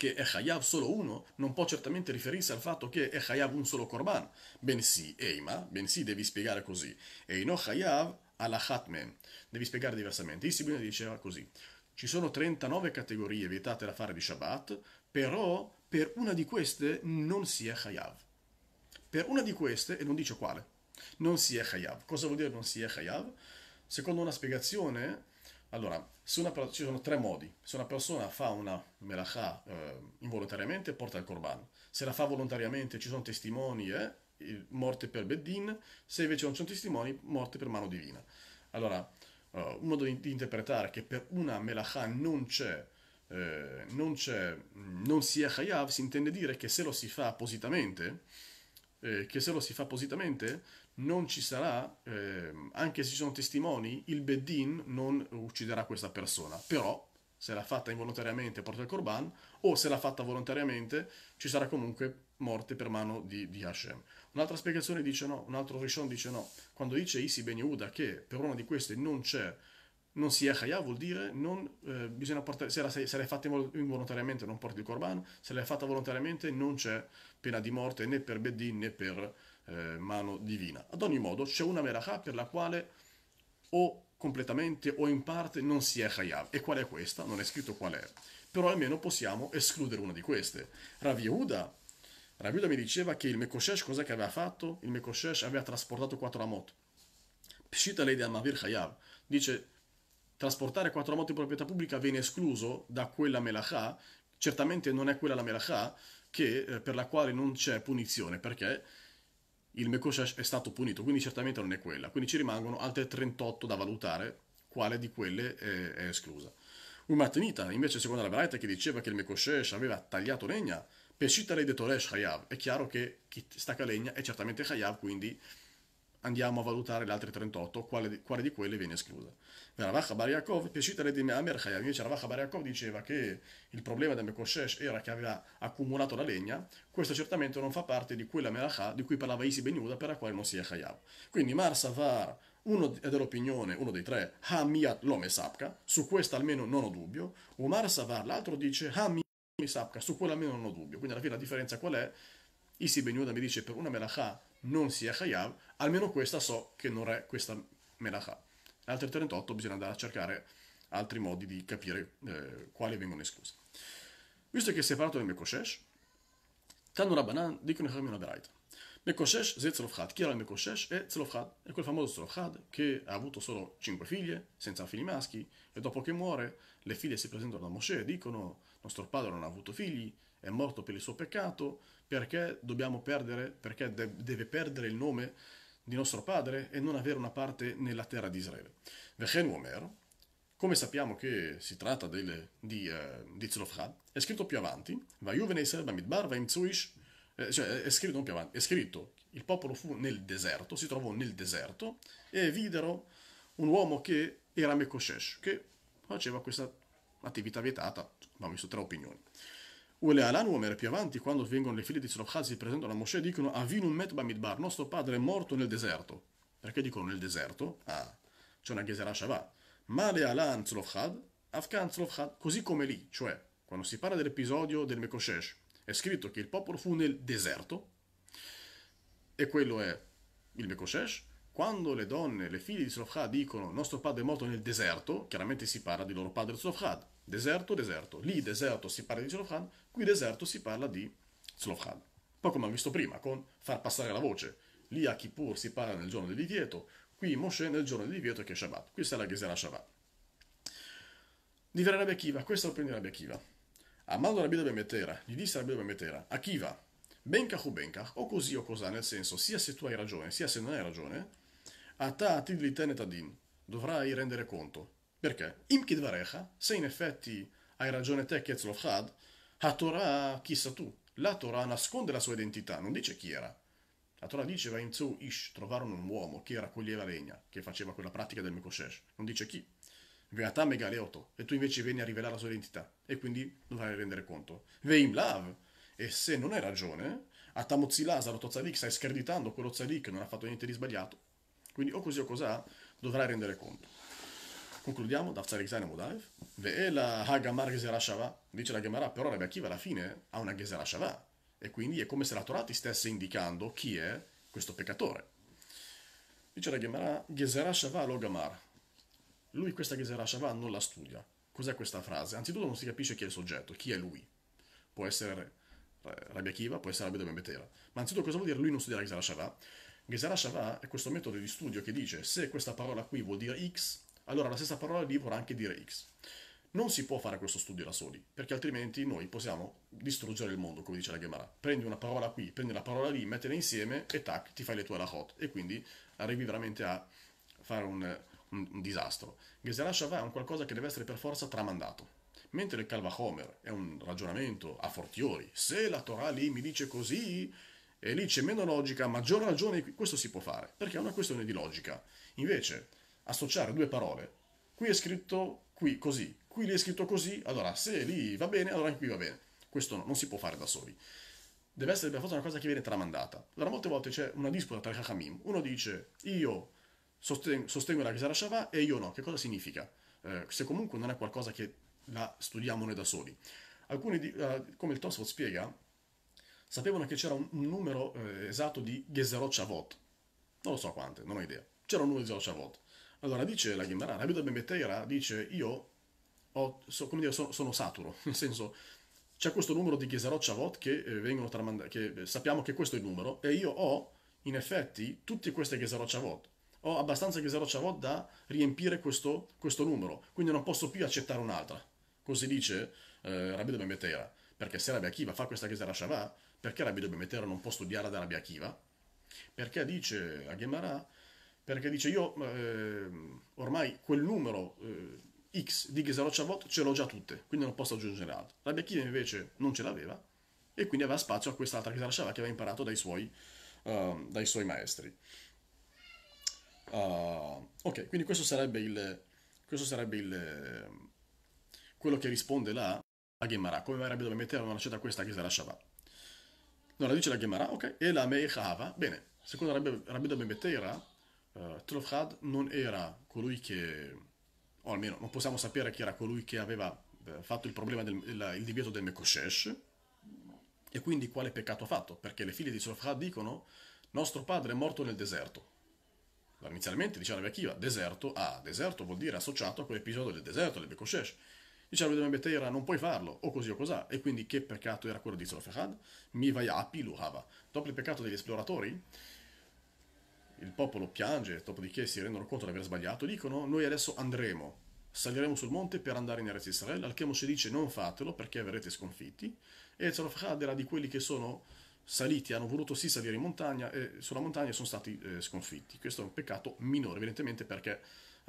che è Hayab solo uno, non può certamente riferirsi al fatto che è Hayab un solo Korban, bensì Eima, bensì devi spiegare così, E Eino Hayab alla Hatmen, devi spiegare diversamente. Isibina diceva così, ci sono 39 categorie vietate da fare di Shabbat, però per una di queste non si è Hayav. Per una di queste, e non dice quale, non si è Hayav. Cosa vuol dire non si è Hayav? Secondo una spiegazione allora, se una, ci sono tre modi. Se una persona fa una melachà eh, involontariamente, porta il corban. Se la fa volontariamente, ci sono testimoni, eh, morte per Beddin. Se invece non ci sono testimoni, morte per mano divina. Allora, eh, un modo di, di interpretare che per una melachà non c'è, eh, non, c'è mm, non si è chayav, si intende dire che se lo si fa appositamente, eh, che se lo si fa appositamente non ci sarà, eh, anche se ci sono testimoni, il Beddin non ucciderà questa persona, però se l'ha fatta involontariamente porta il Corban, o se l'ha fatta volontariamente ci sarà comunque morte per mano di, di Hashem. Un'altra spiegazione dice no, un altro Rishon dice no. Quando dice Isi Ben Yehuda che per una di queste non c'è, non si è Chaya, vuol dire non, eh, bisogna portare, se, la, se l'hai fatta involontariamente non porti il Corban, se l'hai fatta volontariamente non c'è pena di morte né per Beddin né per eh, mano divina. Ad ogni modo c'è una merachah per la quale o completamente o in parte non si è Hayav. E qual è questa? Non è scritto qual è. Però almeno possiamo escludere una di queste. Ravi Yehuda, Rav Yehuda mi diceva che il Mekoshesh cos'è che aveva fatto? Il Mekoshesh aveva trasportato quattro amot. Pshita lei di Amavir Hayav. Dice, trasportare quattro amot in proprietà pubblica viene escluso da quella melachah. Certamente non è quella la melachah che, eh, per la quale non c'è punizione, perché il mio è stato punito, quindi certamente non è quella. Quindi ci rimangono altre 38 da valutare quale di quelle è, è esclusa. Un mattinita, invece, secondo la Braita, che diceva che il Mekoshesh aveva tagliato legna, pescita lei de Toresh Hayav, è chiaro che chi stacca legna è certamente Hayav, quindi andiamo a valutare le altre 38, quale di, quale di quelle viene esclusa. Ravacha Bar Yaakov, Pesitare di Meamer Hayam, invece Ravacha Bar diceva che il problema del Mekoshesh era che aveva accumulato la legna, questo certamente non fa parte di quella Melachah di cui parlava Isi Beniuda per la quale non si è Chayav. Quindi Mar Savar, uno è dell'opinione, uno dei tre, Ha Miat Lome Sapka, su questa almeno non ho dubbio, Umar Savar l'altro dice Hamiat Lome Sapka, su quella almeno non ho dubbio, quindi alla fine la differenza qual è? Isi Beniuda mi dice per una Melachah non si è Chayav, almeno questa so che non è questa melaha. Le altre 38 bisogna andare a cercare altri modi di capire eh, quali vengono esclusi. Visto che si è parlato del Mekoshesh, Tanur Rabbanan dicono che una Beraita. Mekoshesh, Ze Zelofhad, chi era il Mekoshesh? È eh, Zelofhad, è quel famoso Zelofhad che ha avuto solo 5 figlie, senza figli maschi, e dopo che muore le figlie si presentano a Mosè e dicono nostro padre non ha avuto figli, è morto per il suo peccato, perché dobbiamo perdere, perché deve perdere il nome di di nostro padre e non avere una parte nella terra di Israele. Vechen Omer, come sappiamo che si tratta delle, di, eh, di Tzlofchad, è scritto più avanti, eh, cioè è scritto non più avanti, è scritto, il popolo fu nel deserto, si trovò nel deserto, e videro un uomo che era Mekoshesh, che faceva questa attività vietata, abbiamo visto tre opinioni. Uelealan Omer, più avanti, quando vengono le figlie di Zerofchaz si presentano a Mosè e dicono Avinu Metba bamidbar, nostro padre è morto nel deserto. Perché dicono nel deserto? Ah, c'è una Gezerah Shavah. Male Alan Zerofchad, Afghan Zerofchad, così come lì, cioè, quando si parla dell'episodio del Mekoshesh, è scritto che il popolo fu nel deserto, e quello è il Mekoshesh, quando le donne, le figlie di Zerofchad dicono nostro padre è morto nel deserto, chiaramente si parla di loro padre Zerofchad Deserto, deserto. Lì deserto si parla di Zlofran, qui deserto si parla di Zlofran. Poi come abbiamo visto prima, con far passare la voce. Lì a Kippur si parla nel giorno del divieto, qui Moshe nel giorno del divieto che è Shabbat. Questa è la Gesera Shabbat. Di vera Rabbi Akiva, questo lo prende Rabbi Akiva. Amando Rabbi Dove Metera, gli disse Rabbi Dove Metera, Akiva, benkach o benkach, o così o cosà, nel senso, sia se tu hai ragione, sia se non hai ragione, a ta tidli tenet adin, dovrai rendere conto. Perché? Imki dvarecha, se in effetti hai ragione te, Ketzlof Had, la Torah, chissà tu, la Torah nasconde la sua identità, non dice chi era. La Torah dice, Vaimzu Ish, trovarono un uomo che raccoglieva legna, che faceva quella pratica del Mekoshesh, non dice chi. Veatà Megaleoto, e tu invece vieni a rivelare la sua identità, e quindi dovrai rendere conto. Veim Lav, e se non hai ragione, Atamozila, Zaroto Tzadik, stai screditando quello Tzadik, non ha fatto niente di sbagliato. Quindi o così o cos'ha, dovrai rendere conto. Concludiamo da Aftzarikzan Mudaev. Ve'ela Hagamar Gezerah Shavah. Dice la Gemara, però Rabbi Akiva alla fine ha una Gezerah Shavah. E quindi è come se la Torah ti stesse indicando chi è questo peccatore. Dice la Gemara, Gezerah Shavah Gamar Lui questa Gezerah Shavah non la studia. Cos'è questa frase? Anzitutto non si capisce chi è il soggetto, chi è lui. Può essere Rabbi Akiva, può essere Rabbi Betera. Ma anzitutto cosa vuol dire lui non studia la Gezerah Shavah? Gezerah Shavah è questo metodo di studio che dice se questa parola qui vuol dire X, allora la stessa parola lì vorrà anche dire X. Non si può fare questo studio da soli, perché altrimenti noi possiamo distruggere il mondo, come dice la Gemara. Prendi una parola qui, prendi una parola lì, mettele insieme e tac, ti fai le tue lahot. E quindi arrivi veramente a fare un, un, un disastro. Gezerah Shavah è un qualcosa che deve essere per forza tramandato. Mentre il Calva Homer è un ragionamento a fortiori. Se la Torah lì mi dice così, e lì c'è meno logica, maggior ragione, questo si può fare, perché è una questione di logica. Invece associare due parole. Qui è scritto qui così, qui lì è scritto così, allora se lì va bene, allora anche qui va bene. Questo no, non si può fare da soli. Deve essere per forza una cosa che viene tramandata. Allora molte volte c'è una disputa tra i Hakamim. Uno dice io sostengo, la Gizara Shavah e io no. Che cosa significa? Eh, se comunque non è qualcosa che la studiamo noi da soli. Alcuni, di, uh, come il Tosfot spiega, sapevano che c'era un, un numero eh, esatto di Gezerot Shavot. Non lo so quante, non ho idea. C'era un numero di Gezerot Shavot. Allora dice la Gemara, Rabbi Ben Teira dice io ho, so, dire, sono, sono, saturo, nel senso c'è questo numero di Gesarot Chavot che, eh, vengono tramandati, che eh, sappiamo che questo è il numero e io ho in effetti tutte queste Gesarot Chavot. Ho abbastanza Gesarot Chavot da riempire questo, questo, numero, quindi non posso più accettare un'altra. Così dice eh, Rabbi Ben Teira, perché se Rabbi Akiva fa questa Gesarot Chavot, perché Rabbi Ben Teira non può studiare da Rabbi Akiva? Perché dice la Gemara perché dice io eh, ormai quel numero eh, X di Gheserocciavot ce l'ho già tutte, quindi non posso aggiungere altro. La Bechina invece non ce l'aveva e quindi aveva spazio a quest'altra Gheserocciava che aveva imparato dai suoi, uh, dai suoi maestri. Uh, ok, quindi questo sarebbe, il, questo sarebbe il, quello che risponde là a Gemara, come Rabbi dove mettere una scelta questa Gheserocciava. Allora dice la Gemara, ok, e la Meichava, bene, secondo Rabbi, Rabbi dove metteva uh, eh, Tlofhad non era colui che, o almeno non possiamo sapere che era colui che aveva uh, fatto il problema del il, il divieto del Mekoshesh, e quindi quale peccato ha fatto, perché le figlie di Tlofhad dicono nostro padre è morto nel deserto. Allora, inizialmente diceva Akiva, deserto, ah, deserto vuol dire associato a quell'episodio del deserto, del Mekoshesh. Diceva Rabbi Beteira, non puoi farlo, o così o cos'ha. E quindi che peccato era quello di Zolofehad? Mi vai a Apilu Dopo il peccato degli esploratori, il popolo piange, dopodiché si rendono conto di aver sbagliato, dicono noi adesso andremo, saliremo sul monte per andare in Eretz Israel, al Chemos dice non fatelo perché verrete sconfitti, e Zalofhad era di quelli che sono saliti, hanno voluto sì salire in montagna, e sulla montagna sono stati eh, sconfitti. Questo è un peccato minore, evidentemente perché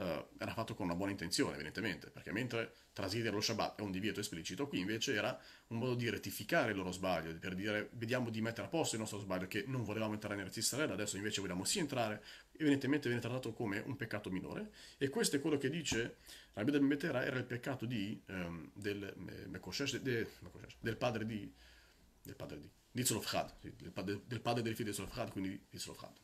eh, era fatto con una buona intenzione, evidentemente, perché mentre trasidere lo Shabbat è un divieto esplicito, qui invece era un modo di rettificare il loro sbaglio, per dire vediamo di mettere a posto il nostro sbaglio, che non volevamo entrare in Israele, adesso invece vogliamo sì entrare, evidentemente viene trattato come un peccato minore, e questo è quello che dice Rabbi del Betera, era il peccato di, ehm, del, eh, de, del padre di, del padre di, di Zolofchad, del, padre del figlio di Zolofchad, quindi di Zolofchad.